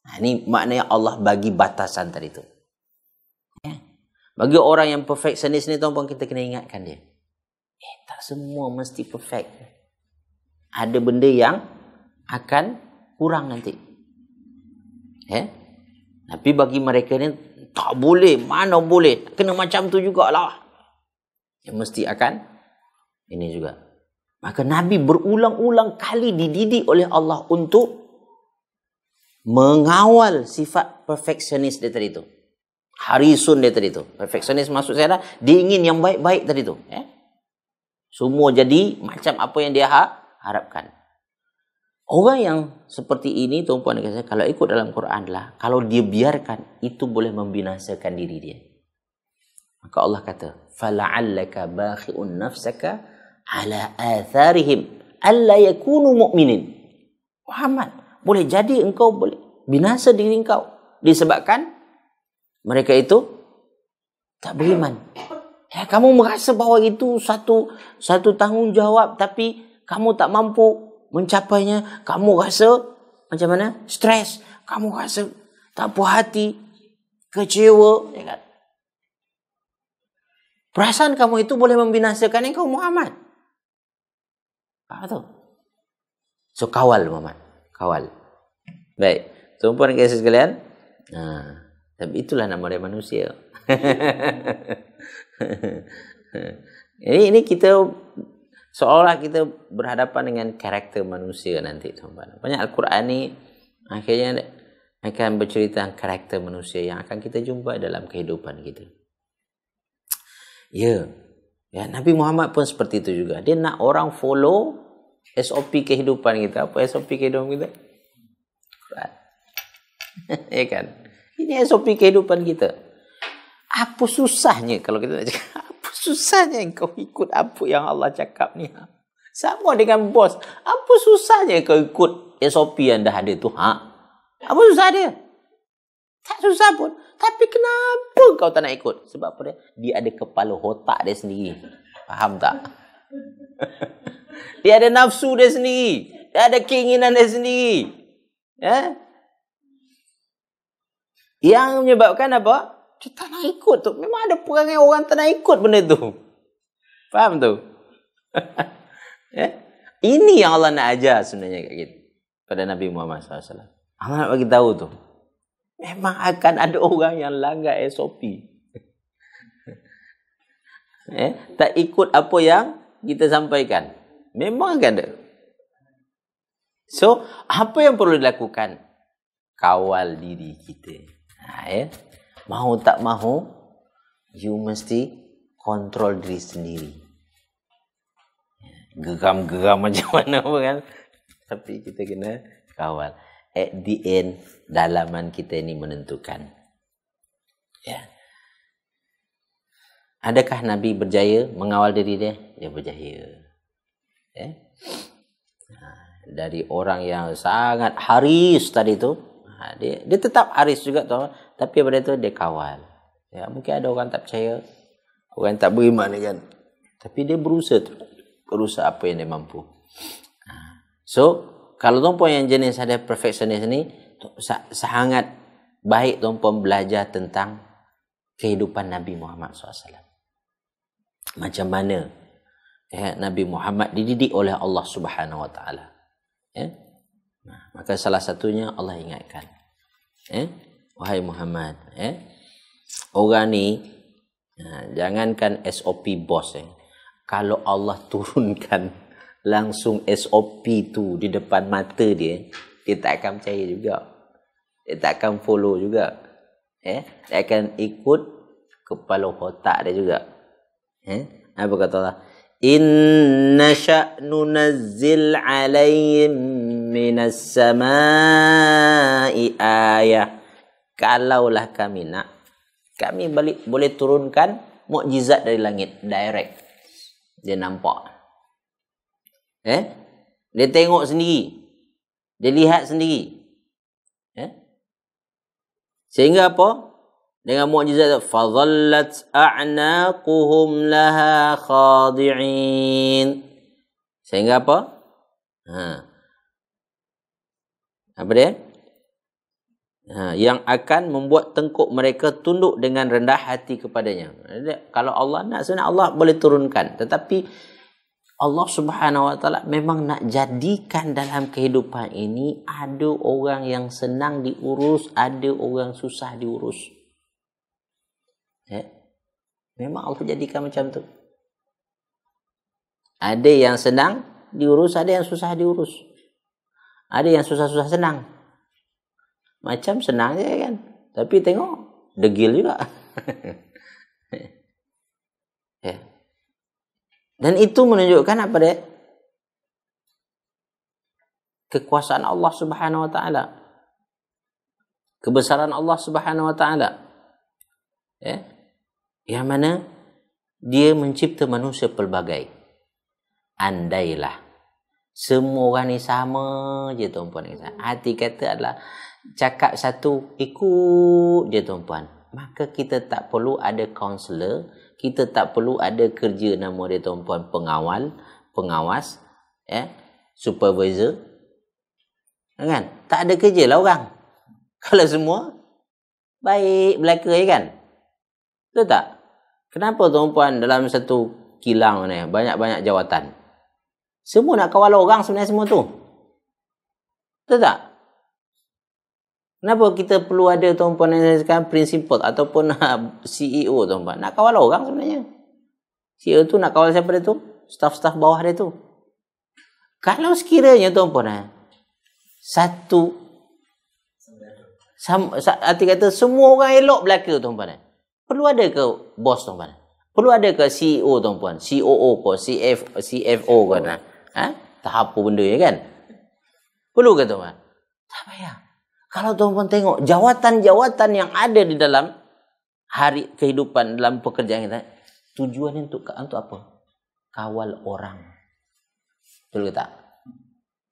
Nah, ha, ini maknanya Allah bagi batasan tadi itu. Ya. Bagi orang yang perfect, perfectionist ni, tuan-tuan kita kena ingatkan dia. Eh, tak semua mesti perfect. Ada benda yang akan kurang nanti. Ya. Tapi bagi mereka ni tak boleh, mana boleh. Kena macam tu jugalah. Yang mesti akan ini juga. Maka Nabi berulang-ulang kali dididik oleh Allah untuk mengawal sifat perfeksionis dia tadi tu. Harisun dia tadi tu. Perfeksionis maksud saya dah, dia ingin yang baik-baik tadi tu. Eh? Semua jadi macam apa yang dia ha- harapkan. Orang yang seperti ini, tuan-puan dan saya, kalau ikut dalam Quran lah, kalau dia biarkan, itu boleh membinasakan diri dia. Maka Allah kata, فَلَعَلَّكَ بَاخِئُ النَّفْسَكَ عَلَىٰ آثَارِهِمْ أَلَّا يَكُونُ مُؤْمِنِينَ Muhammad, boleh jadi engkau boleh binasa diri engkau disebabkan mereka itu tak beriman. Ya, kamu merasa bahawa itu satu satu tanggungjawab tapi kamu tak mampu mencapainya, kamu rasa macam mana? Stres, kamu rasa tak puas hati, kecewa, ya kan? Perasaan kamu itu boleh membinasakan engkau Muhammad. Apa ha, tu? So kawal Muhammad, kawal. Baik, tuan-puan so, dan sekalian, nah, ha, tapi itulah nama dia manusia. ini, ini kita seolah kita berhadapan dengan karakter manusia nanti tuan-tuan. Banyak Al-Quran ni akhirnya akan bercerita tentang karakter manusia yang akan kita jumpa dalam kehidupan kita. Ya. Ya Nabi Muhammad pun seperti itu juga. Dia nak orang follow SOP kehidupan kita. Apa SOP kehidupan kita? Quran. ya kan? Ini SOP kehidupan kita. Apa susahnya kalau kita nak cakap susahnya kau ikut apa yang Allah cakap ni. Ha? Sama dengan bos. Apa susahnya kau ikut SOP yang dah ada tu? Ha? Apa susah dia? Tak susah pun. Tapi kenapa kau tak nak ikut? Sebab apa dia? Dia ada kepala otak dia sendiri. Faham tak? dia ada nafsu dia sendiri. Dia ada keinginan dia sendiri. Ya? Yang menyebabkan apa? Dia tak nak ikut tu. Memang ada perangai orang tak nak ikut benda tu. Faham tu? ya? Ini yang Allah nak ajar sebenarnya kat kita. Pada Nabi Muhammad SAW. Allah nak bagi tahu tu. Memang akan ada orang yang langgar SOP. eh? Tak ikut apa yang kita sampaikan. Memang akan ada. So, apa yang perlu dilakukan? Kawal diri kita. Ha, ya? mahu tak mahu, you mesti kontrol diri sendiri. Geram-geram macam mana pun kan. Tapi kita kena kawal. At the end, dalaman kita ini menentukan. Ya. Adakah Nabi berjaya mengawal diri dia? Dia berjaya. Ya. Ha, dari orang yang sangat haris tadi tu, ha, dia, dia tetap haris juga tu. Tapi pada tu dia kawal. Ya, mungkin ada orang tak percaya. Orang tak beriman kan. Tapi dia berusaha tu. Berusaha apa yang dia mampu. Ha. So, kalau tuan yang jenis ada perfectionist ni, sangat baik tuan belajar tentang kehidupan Nabi Muhammad SAW. Macam mana eh, Nabi Muhammad dididik oleh Allah Subhanahu Wa Taala. Eh? Maka salah satunya Allah ingatkan. Eh? wahai Muhammad eh orang ni ha, jangankan SOP bos eh kalau Allah turunkan langsung SOP tu di depan mata dia dia tak akan percaya juga dia tak akan follow juga eh dia akan ikut kepala otak dia juga eh apa kata Allah Inna sya'nu nazzil alaihim minas samai ayah kalaulah kami nak kami balik boleh turunkan mukjizat dari langit direct dia nampak eh dia tengok sendiri dia lihat sendiri eh sehingga apa dengan mukjizat fadhallat a'naquhum laha khadi'in sehingga apa ha apa dia Ha, yang akan membuat tengkuk mereka tunduk dengan rendah hati kepadanya. Jadi, kalau Allah nak sebenarnya Allah boleh turunkan tetapi Allah Subhanahu Wa Taala memang nak jadikan dalam kehidupan ini ada orang yang senang diurus, ada orang susah diurus. Ya. Memang Allah jadikan macam tu. Ada yang senang diurus, ada yang susah diurus. Ada yang susah-susah senang. Macam senang je kan. Tapi tengok, degil juga. ya. Dan itu menunjukkan apa dia? Kekuasaan Allah subhanahu wa ta'ala. Kebesaran Allah subhanahu wa ta'ala. Ya. Yang mana dia mencipta manusia pelbagai. Andailah. Semua orang ni sama je tuan-puan. Hati kata adalah cakap satu ikut dia tuan-puan maka kita tak perlu ada kaunselor kita tak perlu ada kerja nama dia tuan-puan pengawal pengawas eh supervisor kan tak ada kerja lah orang kalau semua baik belaka ya kan betul tak kenapa tuan-puan dalam satu kilang ni banyak-banyak jawatan semua nak kawal orang sebenarnya semua tu betul tak Kenapa kita perlu ada tuan-puan dan sekalian principal ataupun ah, CEO tuan-puan? Nak kawal orang sebenarnya. CEO tu nak kawal siapa dia tu? Staff-staff bawah dia tu. Kalau sekiranya tuan-puan eh, satu sam, sa, arti kata semua orang elok belaka tuan-puan. Eh, perlu ada ke bos tuan-puan? Perlu ada ke CEO tuan-puan? COO ke CF, CFO ke? Eh. Ha? Tahap apa benda ya kan? Perlu ke tuan-puan? Tak payah. Kalau tuan-tuan tengok jawatan-jawatan yang ada di dalam hari kehidupan dalam pekerjaan kita, tujuannya untuk untuk apa? Kawal orang. Betul ke tak?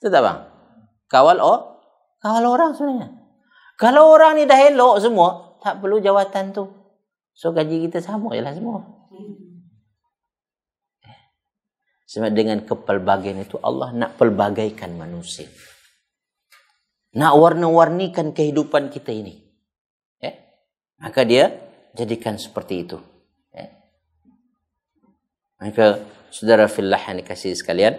Betul tak bang? Kawal oh, kawal orang sebenarnya. Kalau orang ni dah elok semua, tak perlu jawatan tu. So gaji kita sama jelah semua. Eh. Sebab dengan kepelbagaian itu Allah nak pelbagaikan manusia nak warna-warnikan kehidupan kita ini. Ya? Maka dia jadikan seperti itu. Ya? Maka saudara fillah yang dikasih sekalian.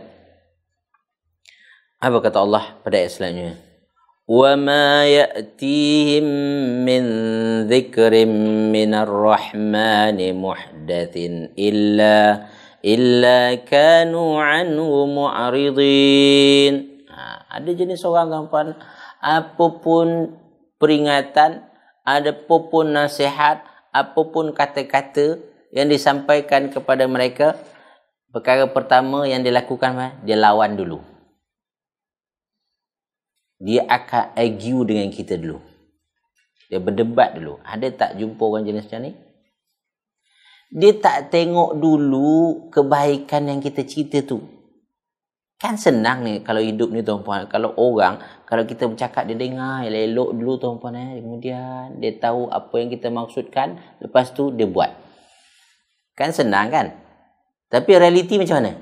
Apa kata Allah pada ayat selanjutnya? وَمَا يَأْتِيهِمْ مِنْ ذِكْرٍ مِنَ الرَّحْمَنِ مُحْدَثٍ إِلَّا illa kanu anhu muaridin. Ha, ada jenis orang kan apapun peringatan, ada apapun nasihat, apapun kata-kata yang disampaikan kepada mereka, perkara pertama yang dilakukan, dia lawan dulu. Dia akan argue dengan kita dulu. Dia berdebat dulu. Ada tak jumpa orang jenis macam ni? Dia tak tengok dulu kebaikan yang kita cerita tu. Kan senang ni kalau hidup ni tuan-puan. Kalau orang, kalau kita bercakap dia dengar elok dulu tuan-puan. Eh. Kemudian dia tahu apa yang kita maksudkan. Lepas tu dia buat. Kan senang kan? Tapi realiti macam mana?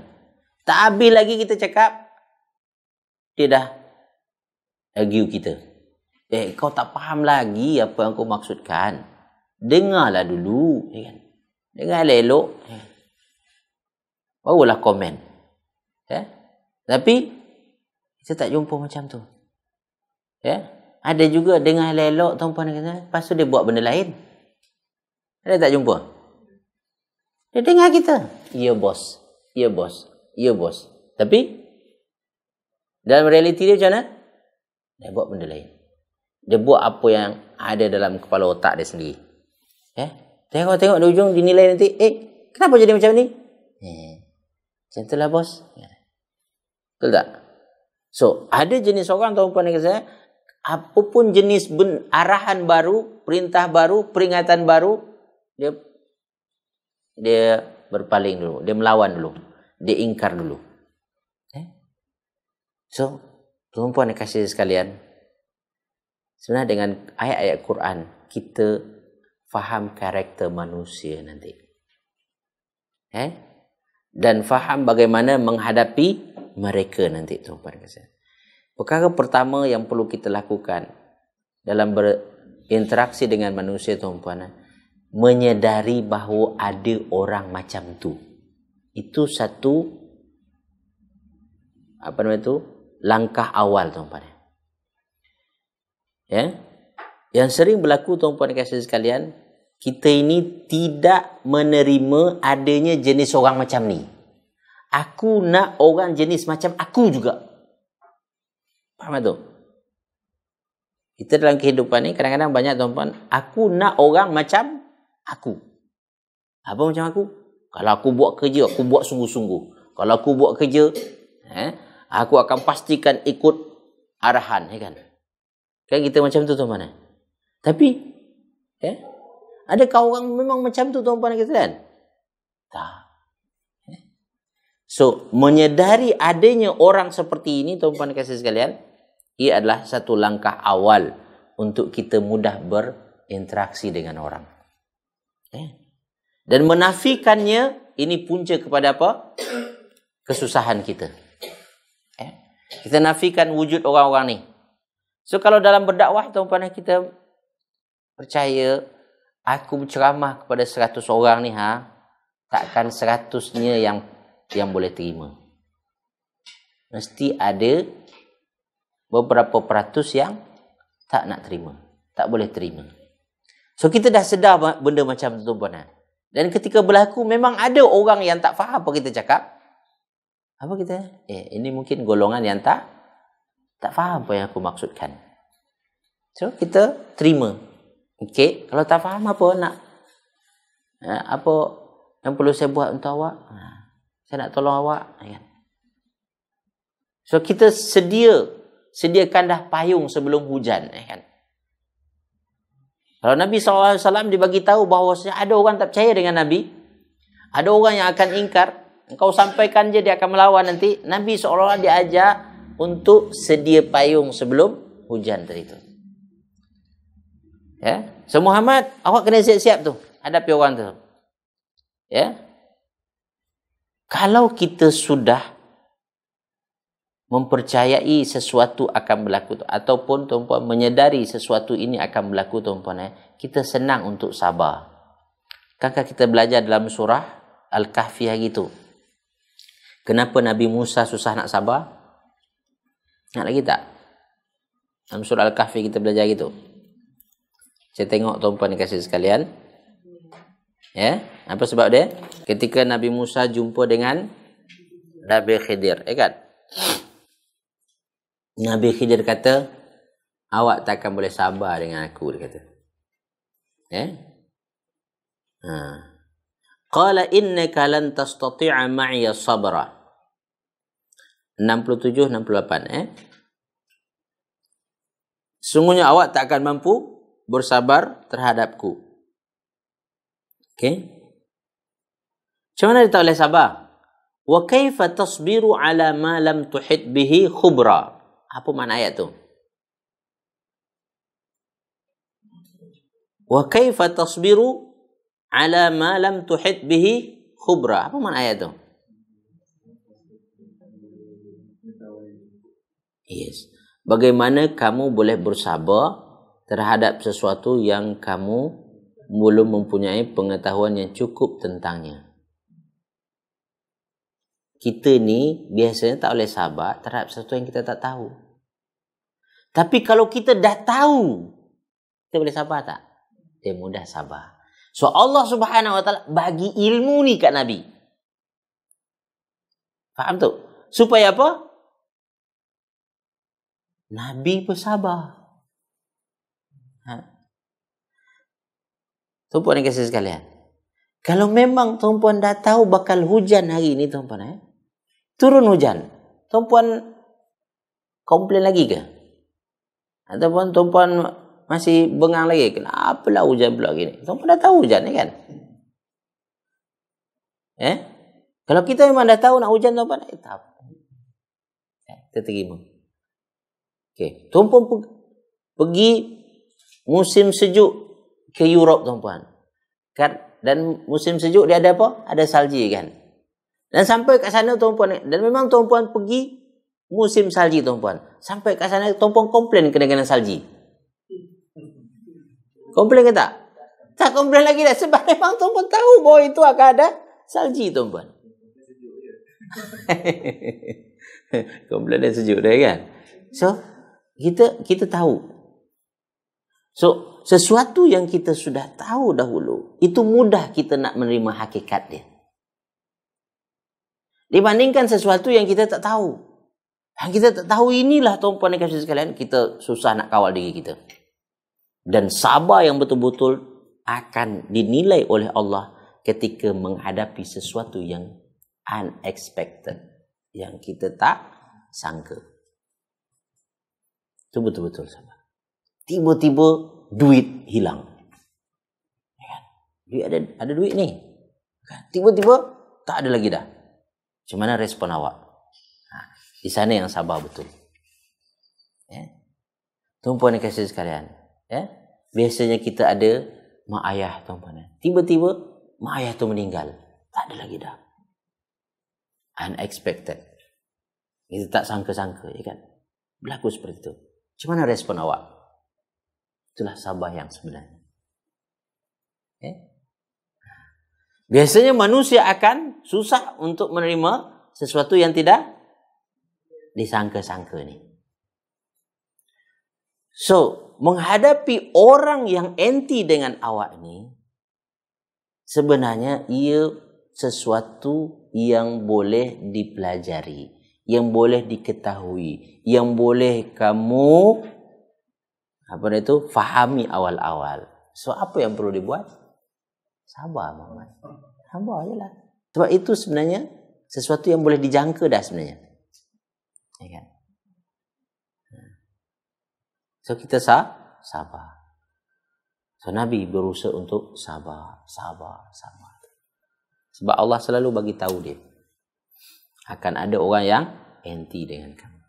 Tak habis lagi kita cakap. Dia dah argue kita. Eh kau tak faham lagi apa yang kau maksudkan. Dengarlah dulu. Ya kan? Dengar elok. Eh. Ya. Barulah komen. Eh? Tapi kita tak jumpa macam tu. Ya. Ada juga dengan lelok tuan-tuan kata, lepas tu dia buat benda lain. Ada tak jumpa? Dia dengar kita. Ya bos. Ya bos. Ya bos. Tapi dalam realiti dia macam mana? Dia buat benda lain. Dia buat apa yang ada dalam kepala otak dia sendiri. Ya. Tengok-tengok di ujung dinilai nanti, eh kenapa jadi macam ni? Eh. Macam itulah bos. Ya. Betul tak? So, ada jenis orang tuan puan kata saya, apapun jenis ben, arahan baru, perintah baru, peringatan baru, dia dia berpaling dulu, dia melawan dulu, dia ingkar dulu. Eh? So, tuan puan kasih sekalian, sebenarnya dengan ayat-ayat Quran, kita faham karakter manusia nanti. Eh? Dan faham bagaimana menghadapi mereka nanti tu, tuan kesian. Perkara pertama yang perlu kita lakukan dalam berinteraksi dengan manusia tuan-tuan eh, menyedari bahawa ada orang macam tu. Itu satu apa nama tu? Langkah awal tuan-tuan. Eh. Ya. Yang sering berlaku tuan-tuan kesian sekalian, kita ini tidak menerima adanya jenis orang macam ni. Aku nak orang jenis macam aku juga. Faham tu? Kita dalam kehidupan ni kadang-kadang banyak tuan-tuan, aku nak orang macam aku. Apa macam aku? Kalau aku buat kerja, aku buat sungguh-sungguh. Kalau aku buat kerja, eh, aku akan pastikan ikut arahan. Eh, kan? kan kita macam tu tuan-tuan. Eh? Tapi, eh, adakah orang memang macam tu tuan-tuan kita kan? Tak. So, menyedari adanya orang seperti ini, Tuan-Puan kasih sekalian, ia adalah satu langkah awal untuk kita mudah berinteraksi dengan orang. Eh? Dan menafikannya, ini punca kepada apa? Kesusahan kita. Eh? Kita nafikan wujud orang-orang ni. So, kalau dalam berdakwah, tuan tuan kita percaya, aku berceramah kepada seratus orang ni, ha? takkan seratusnya yang yang boleh terima. Mesti ada beberapa peratus yang tak nak terima. Tak boleh terima. So kita dah sedar benda macam tu tuan Dan ketika berlaku memang ada orang yang tak faham apa kita cakap. Apa kita? Eh ini mungkin golongan yang tak tak faham apa yang aku maksudkan. So kita terima. Okey, kalau tak faham apa nak? Eh, apa yang perlu saya buat untuk awak? Ha, saya nak tolong awak. Ha, kan? So kita sedia, sediakan dah payung sebelum hujan. Ha, kan? Kalau Nabi SAW dibagi tahu bahawa ada orang tak percaya dengan Nabi, ada orang yang akan ingkar, Kau sampaikan je dia akan melawan nanti, Nabi saw olah diajak untuk sedia payung sebelum hujan tadi tu. Ya. So Muhammad, awak kena siap-siap tu hadapi orang tu. Ya kalau kita sudah mempercayai sesuatu akan berlaku ataupun tuan-tuan menyedari sesuatu ini akan berlaku tuan-tuan eh, kita senang untuk sabar kakak kita belajar dalam surah Al-Kahfi hari itu kenapa Nabi Musa susah nak sabar nak lagi tak dalam surah Al-Kahfi kita belajar gitu saya tengok tuan-tuan kasih sekalian Ya, apa sebab dia? Ketika Nabi Musa jumpa dengan Nabi Khidir, ya kan? Nabi Khidir kata, "Awak takkan boleh sabar dengan aku," dia kata. Ya. Ha. Qala innaka lan tastati'a ma'iy sabra. 67 68 eh. Sungguhnya awak tak akan mampu bersabar terhadapku. Okay. Macam mana dia tak boleh sabar? Wa kaifa tasbiru ala ma lam tuhit bihi khubra? Apa makna ayat tu? Wa kaifa tasbiru ala ma lam tuhit bihi khubra? Apa makna ayat tu? Yes. Bagaimana kamu boleh bersabar terhadap sesuatu yang kamu belum mempunyai pengetahuan yang cukup tentangnya. Kita ni biasanya tak boleh sabar terhadap sesuatu yang kita tak tahu. Tapi kalau kita dah tahu, kita boleh sabar tak? Dia mudah sabar. So Allah Subhanahu Wa Taala bagi ilmu ni kat Nabi. Faham tu? Supaya apa? Nabi bersabar. Ha? Tuan-puan yang kasih sekalian. Kalau memang tuan-puan dah tahu bakal hujan hari ini tuan-puan. Eh? Turun hujan. Tuan-puan komplain lagi ke? Ataupun tuan-puan masih bengang lagi. Kenapa hujan pula gini? Tuan-puan dah tahu hujan ni kan? Eh? Kalau kita memang dah tahu nak hujan tuan-puan. Eh, tak. Eh, kita terima. Okay. Tuan-puan pergi musim sejuk ke Europe tuan-tuan. Kan? Dan musim sejuk dia ada apa? Ada salji kan. Dan sampai kat sana tuan-tuan eh. dan memang tuan-tuan pergi musim salji tuan-tuan. Sampai kat sana tuan-tuan komplain kena-kena salji. Komplain ke tak? Tak komplain lagi dah sebab memang tuan-tuan tahu bahawa itu akan ada salji tuan-tuan. komplain dan sejuk dah kan. So kita kita tahu So, sesuatu yang kita sudah tahu dahulu, itu mudah kita nak menerima hakikat dia. Dibandingkan sesuatu yang kita tak tahu. Yang kita tak tahu inilah, tuan puan dan sekalian, kita susah nak kawal diri kita. Dan sabar yang betul-betul akan dinilai oleh Allah ketika menghadapi sesuatu yang unexpected. Yang kita tak sangka. Itu betul-betul sabar tiba-tiba duit hilang. Ya kan? Duit ada, ada duit ni. Ya kan? Tiba-tiba tak ada lagi dah. Macam mana respon awak? Ha, di sana yang sabar betul. Ya. Tuan-puan yang kasih sekalian. Ya. Biasanya kita ada mak ayah tumpuan, ya? Tiba-tiba mak ayah tu meninggal. Tak ada lagi dah. Unexpected. Kita tak sangka-sangka. Ya kan? Berlaku seperti itu. Macam mana respon awak? Itulah sabar yang sebenarnya. Okay? Eh? Biasanya manusia akan susah untuk menerima sesuatu yang tidak disangka-sangka ni. So, menghadapi orang yang anti dengan awak ni, sebenarnya ia sesuatu yang boleh dipelajari, yang boleh diketahui, yang boleh kamu apa itu fahami awal-awal. So apa yang perlu dibuat? Sabar, Muhammad. Sabar aja lah. Sebab itu sebenarnya sesuatu yang boleh dijangka dah sebenarnya. Ya kan? So kita sah, sabar. So Nabi berusaha untuk sabar, sabar, sabar. Sebab Allah selalu bagi tahu dia akan ada orang yang anti dengan kamu.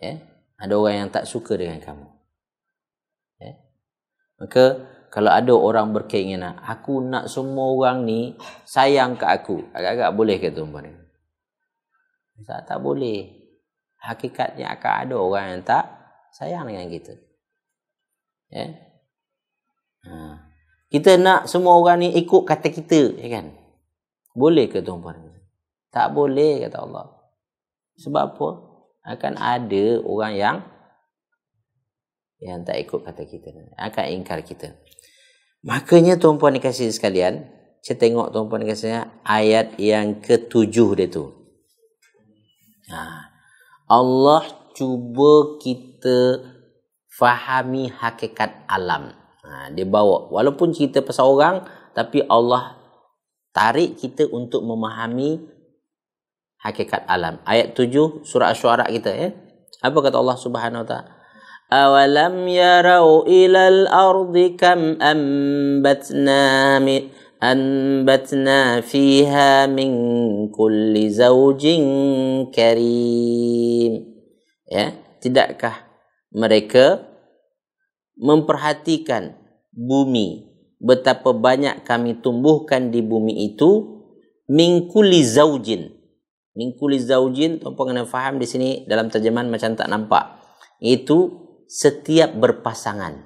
Ya? Yeah? ada orang yang tak suka dengan kamu. Ya? Maka kalau ada orang berkeinginan, aku nak semua orang ni sayang ke aku. Agak-agak boleh ke tuan-tuan ni? Tak, tak boleh. Hakikatnya akan ada orang yang tak sayang dengan kita. Ya? Ha. Kita nak semua orang ni ikut kata kita. Ya kan? Boleh ke tuan-tuan? Tak boleh kata Allah. Sebab apa? akan ada orang yang yang tak ikut kata kita akan ingkar kita makanya tuan-puan dikasih sekalian saya tengok tuan-puan dikasih ayat yang ketujuh dia tu ha. Allah cuba kita fahami hakikat alam ha, dia bawa walaupun cerita pasal orang tapi Allah tarik kita untuk memahami hakikat alam. Ayat 7 surah Asy-Syu'ara kita ya. Apa kata Allah Subhanahu wa taala? Awalam yarau ilal ardi kam anbatna min anbatna fiha min kulli zawjin karim. Ya, tidakkah mereka memperhatikan bumi betapa banyak kami tumbuhkan di bumi itu mingkuli zaujin min kulli zaujin tolong kena faham di sini dalam terjemahan macam tak nampak itu setiap berpasangan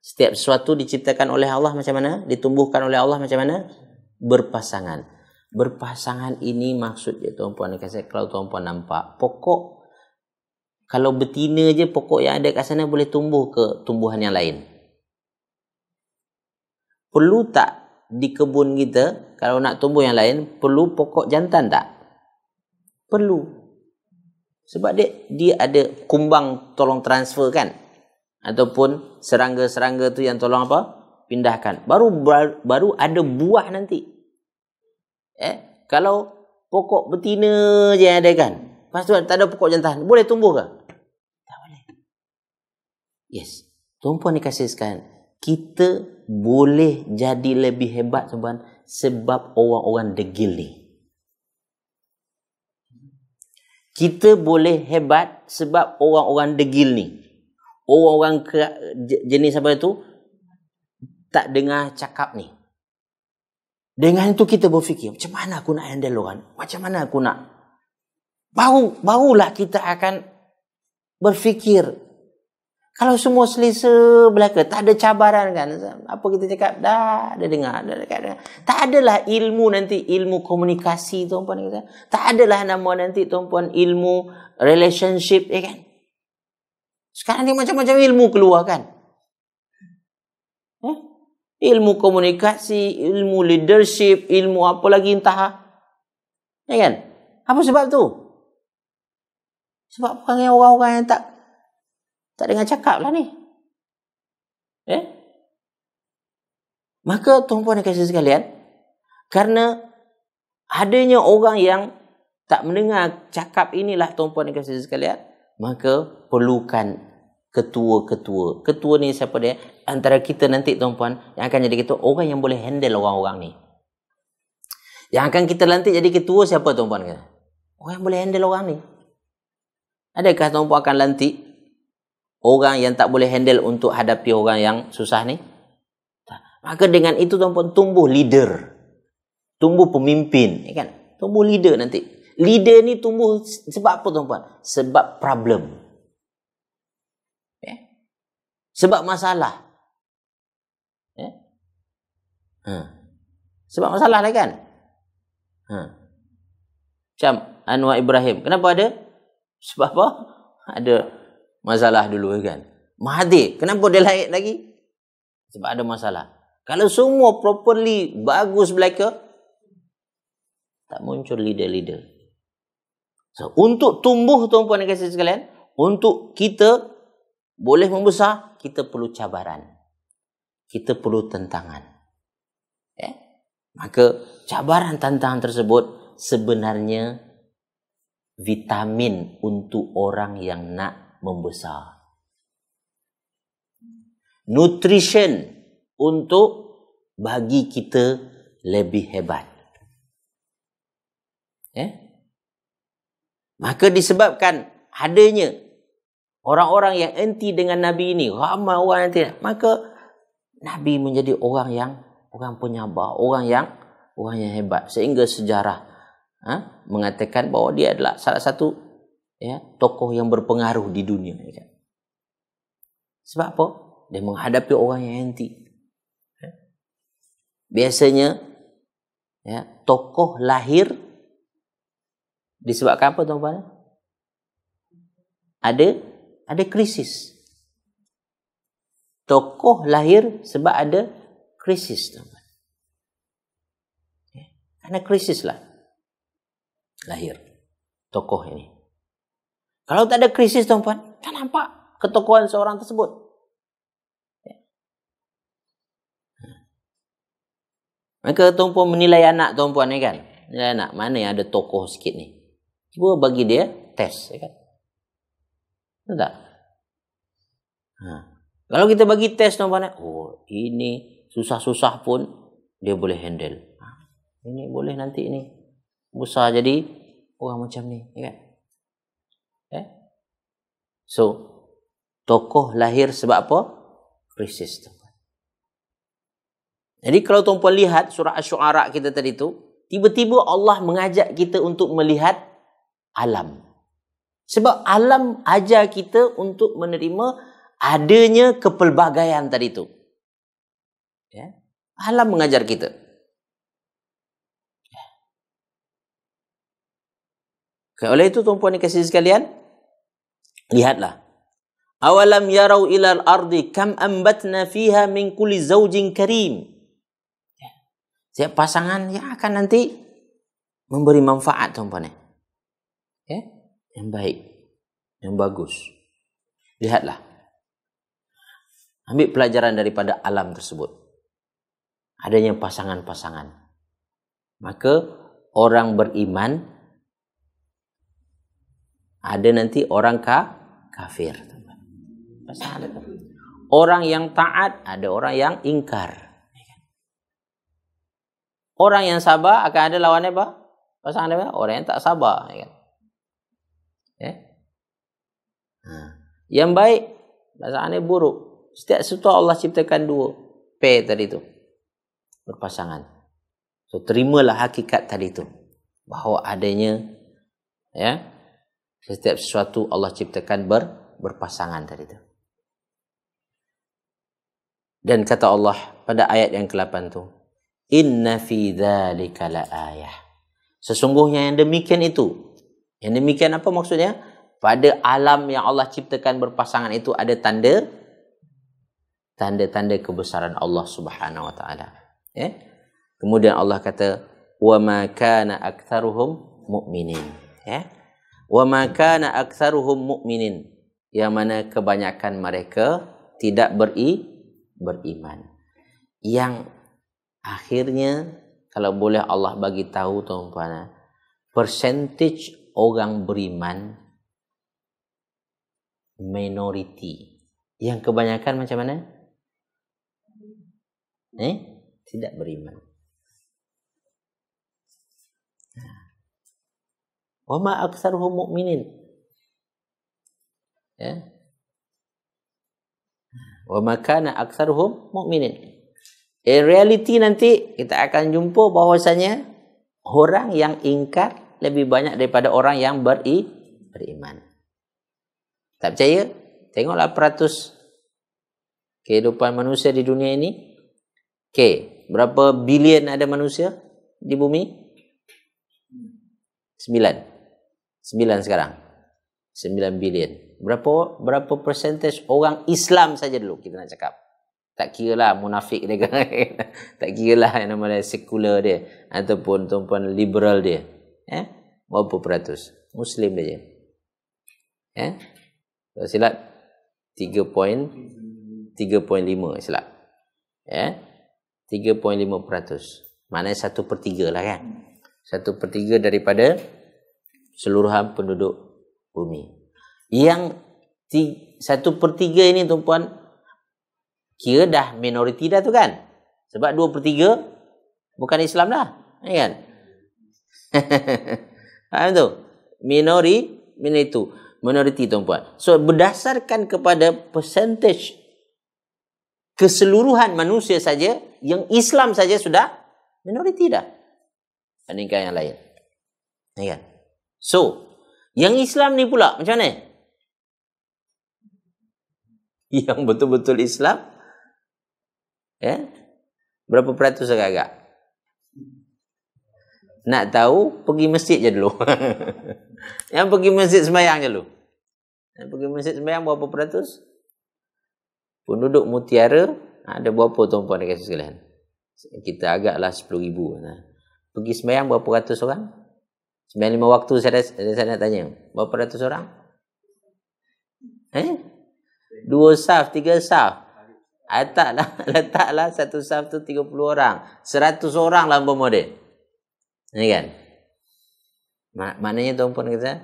setiap sesuatu diciptakan oleh Allah macam mana ditumbuhkan oleh Allah macam mana berpasangan berpasangan ini maksudnya tuan puan dekat saya kalau tuan puan nampak pokok kalau betina je pokok yang ada kat sana boleh tumbuh ke tumbuhan yang lain perlu tak di kebun kita kalau nak tumbuh yang lain perlu pokok jantan tak perlu sebab dia dia ada kumbang tolong transfer kan ataupun serangga-serangga tu yang tolong apa pindahkan baru baru ada buah nanti eh kalau pokok betina je yang ada kan lepas tu tak ada pokok jantan boleh tumbuh ke tak boleh yes tuan-puan ni kasih sekarang kita boleh jadi lebih hebat tuan sebab orang-orang degil ni. kita boleh hebat sebab orang-orang degil ni. Orang-orang jenis apa itu tak dengar cakap ni. Dengan itu kita berfikir, macam mana aku nak handle orang? Macam mana aku nak? Baru barulah kita akan berfikir kalau semua selesa belaka, tak ada cabaran kan. Apa kita cakap? Dah, ada dengar, dah dekat dengar. Tak adalah ilmu nanti, ilmu komunikasi tuan-puan. Tak adalah nama nanti tuan-puan ilmu relationship. Ya kan? Sekarang ni macam-macam ilmu keluar kan? Eh? Ilmu komunikasi, ilmu leadership, ilmu apa lagi entah. Ya kan? Apa sebab tu? Sebab orang-orang yang tak tak dengar cakap lah ni. Eh? Maka tuan-puan yang kasih sekalian, karena adanya orang yang tak mendengar cakap inilah tuan-puan yang kasih sekalian, maka perlukan ketua-ketua. Ketua ni siapa dia? Antara kita nanti tuan-puan yang akan jadi ketua, orang yang boleh handle orang-orang ni. Yang akan kita nanti jadi ketua siapa tuan-puan? Orang yang boleh handle orang ni. Adakah tuan-puan akan lantik orang yang tak boleh handle untuk hadapi orang yang susah ni maka dengan itu tuan-tuan tumbuh leader tumbuh pemimpin ya kan tumbuh leader nanti leader ni tumbuh sebab apa tuan-tuan sebab problem ya sebab masalah ya hmm. sebab masalah lah kan hmm. macam Anwar Ibrahim kenapa ada sebab apa ada masalah dulu kan. Mahathir, kenapa dia layak lagi? Sebab ada masalah. Kalau semua properly bagus mereka, tak muncul leader-leader. So, untuk tumbuh tuan-puan negara sekalian, untuk kita boleh membesar, kita perlu cabaran. Kita perlu tentangan. Ya? Maka cabaran tantangan tersebut sebenarnya vitamin untuk orang yang nak membesar. Nutrition untuk bagi kita lebih hebat. Eh? Maka disebabkan adanya orang-orang yang anti dengan Nabi ini, ramai orang anti, maka Nabi menjadi orang yang orang penyabar, orang yang orang yang hebat. Sehingga sejarah ha, mengatakan bahawa dia adalah salah satu ya, tokoh yang berpengaruh di dunia. Ya. Kan? Sebab apa? Dia menghadapi orang yang anti. Ya. Biasanya ya, tokoh lahir disebabkan apa tuan-tuan? Ada ada krisis. Tokoh lahir sebab ada krisis tuan-tuan. Ya, karena krisis lah lahir tokoh ini. Kalau tak ada krisis tuan-tuan, tak nampak ketokohan seorang tersebut. Ya. Maka tuan-tuan menilai anak tuan-tuan ni kan. Nilai anak, mana yang ada tokoh sikit ni. Cuba bagi dia test. Ya kan? Tentang tak? Ha. Kalau kita bagi test tuan-tuan eh, oh ini susah-susah pun dia boleh handle. Ha. Ini boleh nanti ni. Besar jadi orang macam ni. Ya kan? So, tokoh lahir sebab apa? Krisis tu. Jadi kalau tuan-tuan lihat surah Asy-Syu'ara kita tadi tu, tiba-tiba Allah mengajak kita untuk melihat alam. Sebab alam ajar kita untuk menerima adanya kepelbagaian tadi tu. Ya. Alam mengajar kita. Ya. Oleh itu tuan-tuan dikasih sekalian, Lihatlah. Awalam yarau al ardi kam ambatna fiha min kulli zaujin karim. Ya. pasangan yang akan nanti memberi manfaat tuan-tuan. Eh. Ya. Yang baik. Yang bagus. Lihatlah. Ambil pelajaran daripada alam tersebut. Adanya pasangan-pasangan. Maka orang beriman ada nanti orang ka kafir. Orang yang taat, ada orang yang ingkar. Orang yang sabar akan ada lawannya apa? Pasangan apa? Orang yang tak sabar. Ya. Kan? ya? Ha. Yang baik, pasangannya buruk. Setiap setua Allah ciptakan dua. P tadi itu. Berpasangan. So, terimalah hakikat tadi itu. Bahawa adanya ya, Setiap sesuatu Allah ciptakan ber, berpasangan dari itu. Dan kata Allah pada ayat yang ke-8 itu. Inna fi dhalika la ayah. Sesungguhnya yang demikian itu. Yang demikian apa maksudnya? Pada alam yang Allah ciptakan berpasangan itu ada tanda. Tanda-tanda kebesaran Allah subhanahu wa ta'ala. Eh? Kemudian Allah kata. Wa ma kana aktaruhum mu'minin. Ya wa ma kana aktsaruhum mu'minin yang mana kebanyakan mereka tidak beri beriman yang akhirnya kalau boleh Allah bagi tahu tuan-tuan ah, percentage orang beriman minority yang kebanyakan macam mana eh tidak beriman Wa ma aktsaruhum mu'minin. Ya. Wa ma kana aktsaruhum mu'minin. Eh, reality nanti kita akan jumpa bahawasanya orang yang ingkar lebih banyak daripada orang yang beri, beriman. Tak percaya? Tengoklah peratus kehidupan manusia di dunia ini. Okey, berapa bilion ada manusia di bumi? Sembilan. 9 sekarang. 9 bilion. Berapa berapa percentage orang Islam saja dulu kita nak cakap. Tak kira lah munafik dia kan. tak kira lah yang nama dia sekular dia. Ataupun tuan-tuan liberal dia. Eh? Berapa peratus? Muslim dia je. Eh? Kalau silap, 3.5 silap. Eh? 3.5 peratus. Maknanya 1 per 3 lah kan. 1 per 3 daripada seluruhan penduduk bumi. Yang satu per tiga ini tuan-puan, kira dah minoriti dah tu kan? Sebab dua per tiga bukan Islam dah. Ini ya kan? Faham tu? Minori, minori itu Minoriti tuan-puan. So berdasarkan kepada percentage keseluruhan manusia saja, yang Islam saja sudah minoriti dah. Bandingkan yang lain. Ini ya kan? So, yang Islam ni pula macam mana? Yang betul-betul Islam ya? Yeah? Berapa peratus agak-agak? Nak tahu pergi masjid je dulu. yang pergi masjid sembahyang je dulu. Yang pergi masjid sembahyang berapa peratus? Penduduk mutiara ha, ada berapa tuan-puan dan sekalian? Kita agaklah ribu. Nah. Ha. Pergi sembahyang berapa ratus orang? Sembilan lima waktu saya, saya, saya nak tanya. Berapa ratus orang? Eh? Dua saf, tiga saf. Letaklah, ah, letaklah satu saf tu tiga puluh orang. Seratus orang lah pemodek. Ini kan? Mak maknanya tuan pun kata,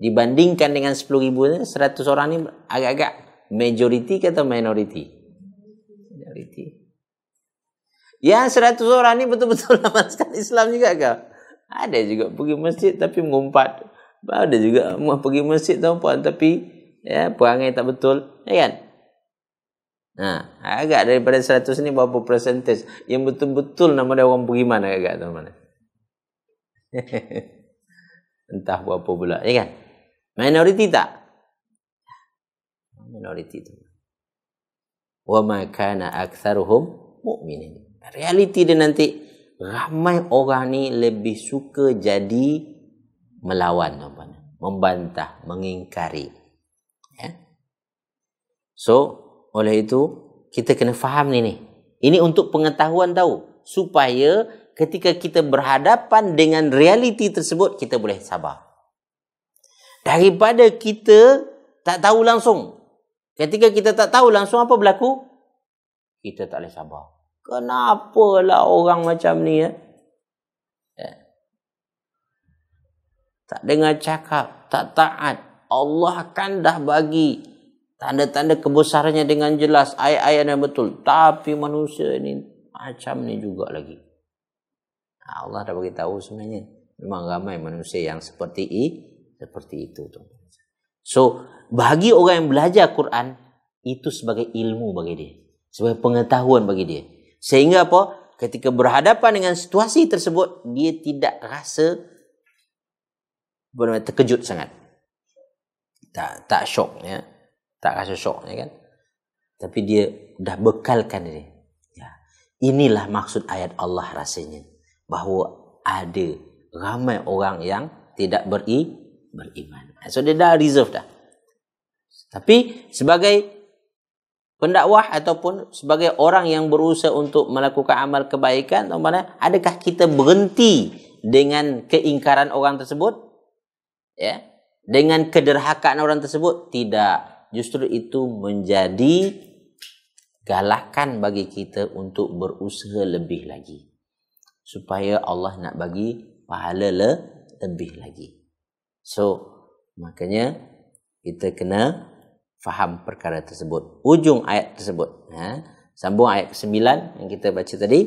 dibandingkan dengan sepuluh ribu ni, seratus orang ni agak-agak majoriti ke atau minoriti? Minoriti. Yang seratus orang ni betul-betul lama sekali Islam juga ke? Ada juga pergi masjid tapi mengumpat. Ada juga pergi masjid tuan-puan tapi ya perangai tak betul, ya kan? Nah, ha, agak daripada 100 ni berapa persentase yang betul-betul nama dia orang beriman agak tuan-tuan. Entah berapa pula, ya kan? Minoriti tak? Minoriti tu. Wa ma kana aktsaruhum mu'minin. Realiti dia nanti ramai orang ni lebih suka jadi melawan tuan membantah mengingkari ya so oleh itu kita kena faham ni ni ini untuk pengetahuan tahu supaya ketika kita berhadapan dengan realiti tersebut kita boleh sabar daripada kita tak tahu langsung ketika kita tak tahu langsung apa berlaku kita tak boleh sabar Kenapa lah orang macam ni? Eh? ya Eh. Tak dengar cakap, tak taat. Allah kan dah bagi tanda-tanda kebesarannya dengan jelas. Ayat-ayat yang betul. Tapi manusia ni macam ni juga lagi. Ha, Allah dah bagi tahu sebenarnya. Memang ramai manusia yang seperti i, seperti itu. tu So, bagi orang yang belajar Quran, itu sebagai ilmu bagi dia. Sebagai pengetahuan bagi dia. Sehingga apa? Ketika berhadapan dengan situasi tersebut, dia tidak rasa benar terkejut sangat. Tak tak syok ya. Tak rasa syok ya kan. Tapi dia dah bekalkan diri. Ya. Inilah maksud ayat Allah rasanya. Bahawa ada ramai orang yang tidak beri beriman. So dia dah reserve dah. Tapi sebagai pendakwah ataupun sebagai orang yang berusaha untuk melakukan amal kebaikan mana adakah kita berhenti dengan keingkaran orang tersebut ya dengan kederhakaan orang tersebut tidak justru itu menjadi galakan bagi kita untuk berusaha lebih lagi supaya Allah nak bagi pahala lebih lagi so makanya kita kena faham perkara tersebut. Ujung ayat tersebut. Ha? Sambung ayat ke-9 yang kita baca tadi.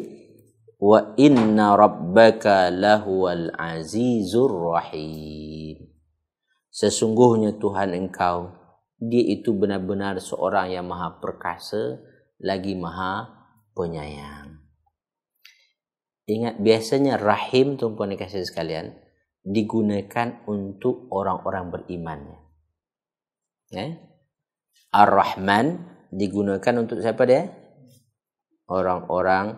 Wa inna rabbaka lahuwal azizur rahim. Sesungguhnya Tuhan engkau, dia itu benar-benar seorang yang maha perkasa, lagi maha penyayang. Ingat biasanya rahim tuan-tuan dikasih sekalian digunakan untuk orang-orang beriman. Eh? Ya? Ar-Rahman digunakan untuk siapa dia? Orang-orang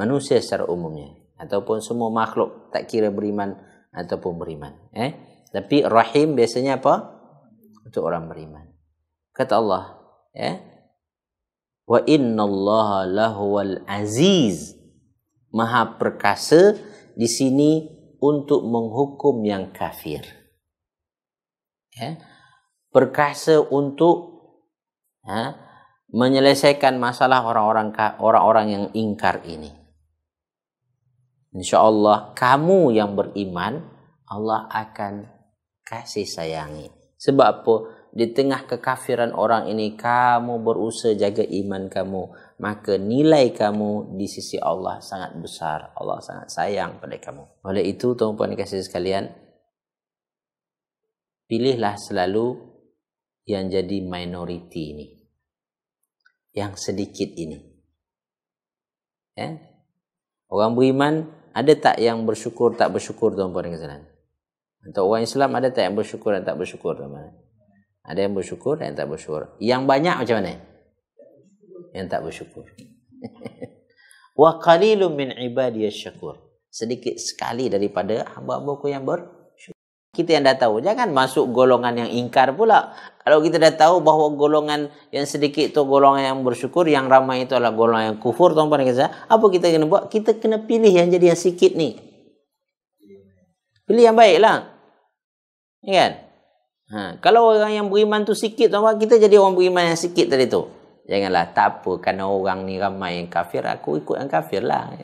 manusia secara umumnya ataupun semua makhluk tak kira beriman ataupun beriman. Eh? Tapi Rahim biasanya apa? Untuk orang beriman. Kata Allah, eh? Wa inna Allah lahu al aziz. Maha perkasa di sini untuk menghukum yang kafir. Eh? perkasa untuk ha, menyelesaikan masalah orang-orang orang-orang yang ingkar ini. InsyaAllah kamu yang beriman, Allah akan kasih sayangi. Sebab apa? Di tengah kekafiran orang ini, kamu berusaha jaga iman kamu. Maka nilai kamu di sisi Allah sangat besar. Allah sangat sayang pada kamu. Oleh itu, tuan-tuan dikasih sekalian, pilihlah selalu yang jadi minoriti ini. Yang sedikit ini. Ya? Orang beriman, ada tak yang bersyukur, tak bersyukur tuan-tuan dengan senang? Atau orang Islam, ada tak yang bersyukur dan tak bersyukur tuan-tuan? Ada yang bersyukur dan tak bersyukur. Yang banyak macam mana? Yang tak bersyukur. Wa qalilun min ibadiyah syakur. Sedikit sekali daripada hamba-hamba yang ber kita yang dah tahu jangan masuk golongan yang ingkar pula kalau kita dah tahu bahawa golongan yang sedikit itu golongan yang bersyukur yang ramai itu adalah golongan yang kufur tuan-tuan dan -tuan, apa kita kena buat kita kena pilih yang jadi yang sikit ni pilih yang baiklah ya kan ha kalau orang yang beriman tu sikit tuan-tuan kita jadi orang beriman yang sikit tadi tu janganlah tak apa kerana orang ni ramai yang kafir aku ikut yang kafirlah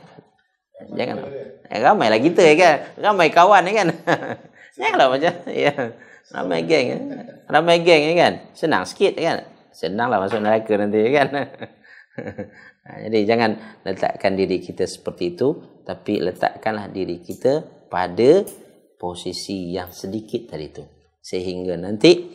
jangan eh, ramai lah kita ya kan ramai kawan ya kan Senanglah macam ya. Ramai geng. Ya. Ramai geng ya kan. Senang sikit ya kan. Senanglah masuk neraka nanti kan. Ha, jadi jangan letakkan diri kita seperti itu tapi letakkanlah diri kita pada posisi yang sedikit tadi itu sehingga nanti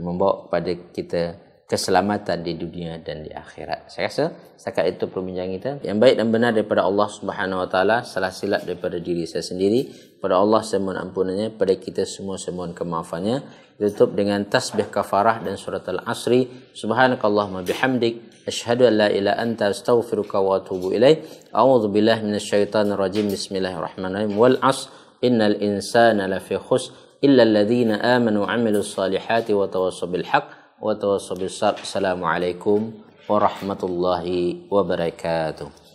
membawa kepada kita keselamatan di dunia dan di akhirat. Saya rasa setakat itu perbincangan kita. Yang baik dan benar daripada Allah Subhanahu Wa Taala, salah silap daripada diri saya sendiri. Pada Allah saya ampunannya, pada kita semua saya kemaafannya. Tutup dengan tasbih kafarah dan surat al-asri. Subhanakallahumma bihamdik. Ashhadu an ila anta astaghfiruka wa atubu ilaih. A'udhu billahi minasyaitanir rajim. Bismillahirrahmanirrahim. Wal as innal insana lafi khus illa alladhina amanu amilu salihati wa tawassu bilhaq. haqq وتواصوا بالصبر السلام عليكم ورحمة الله وبركاته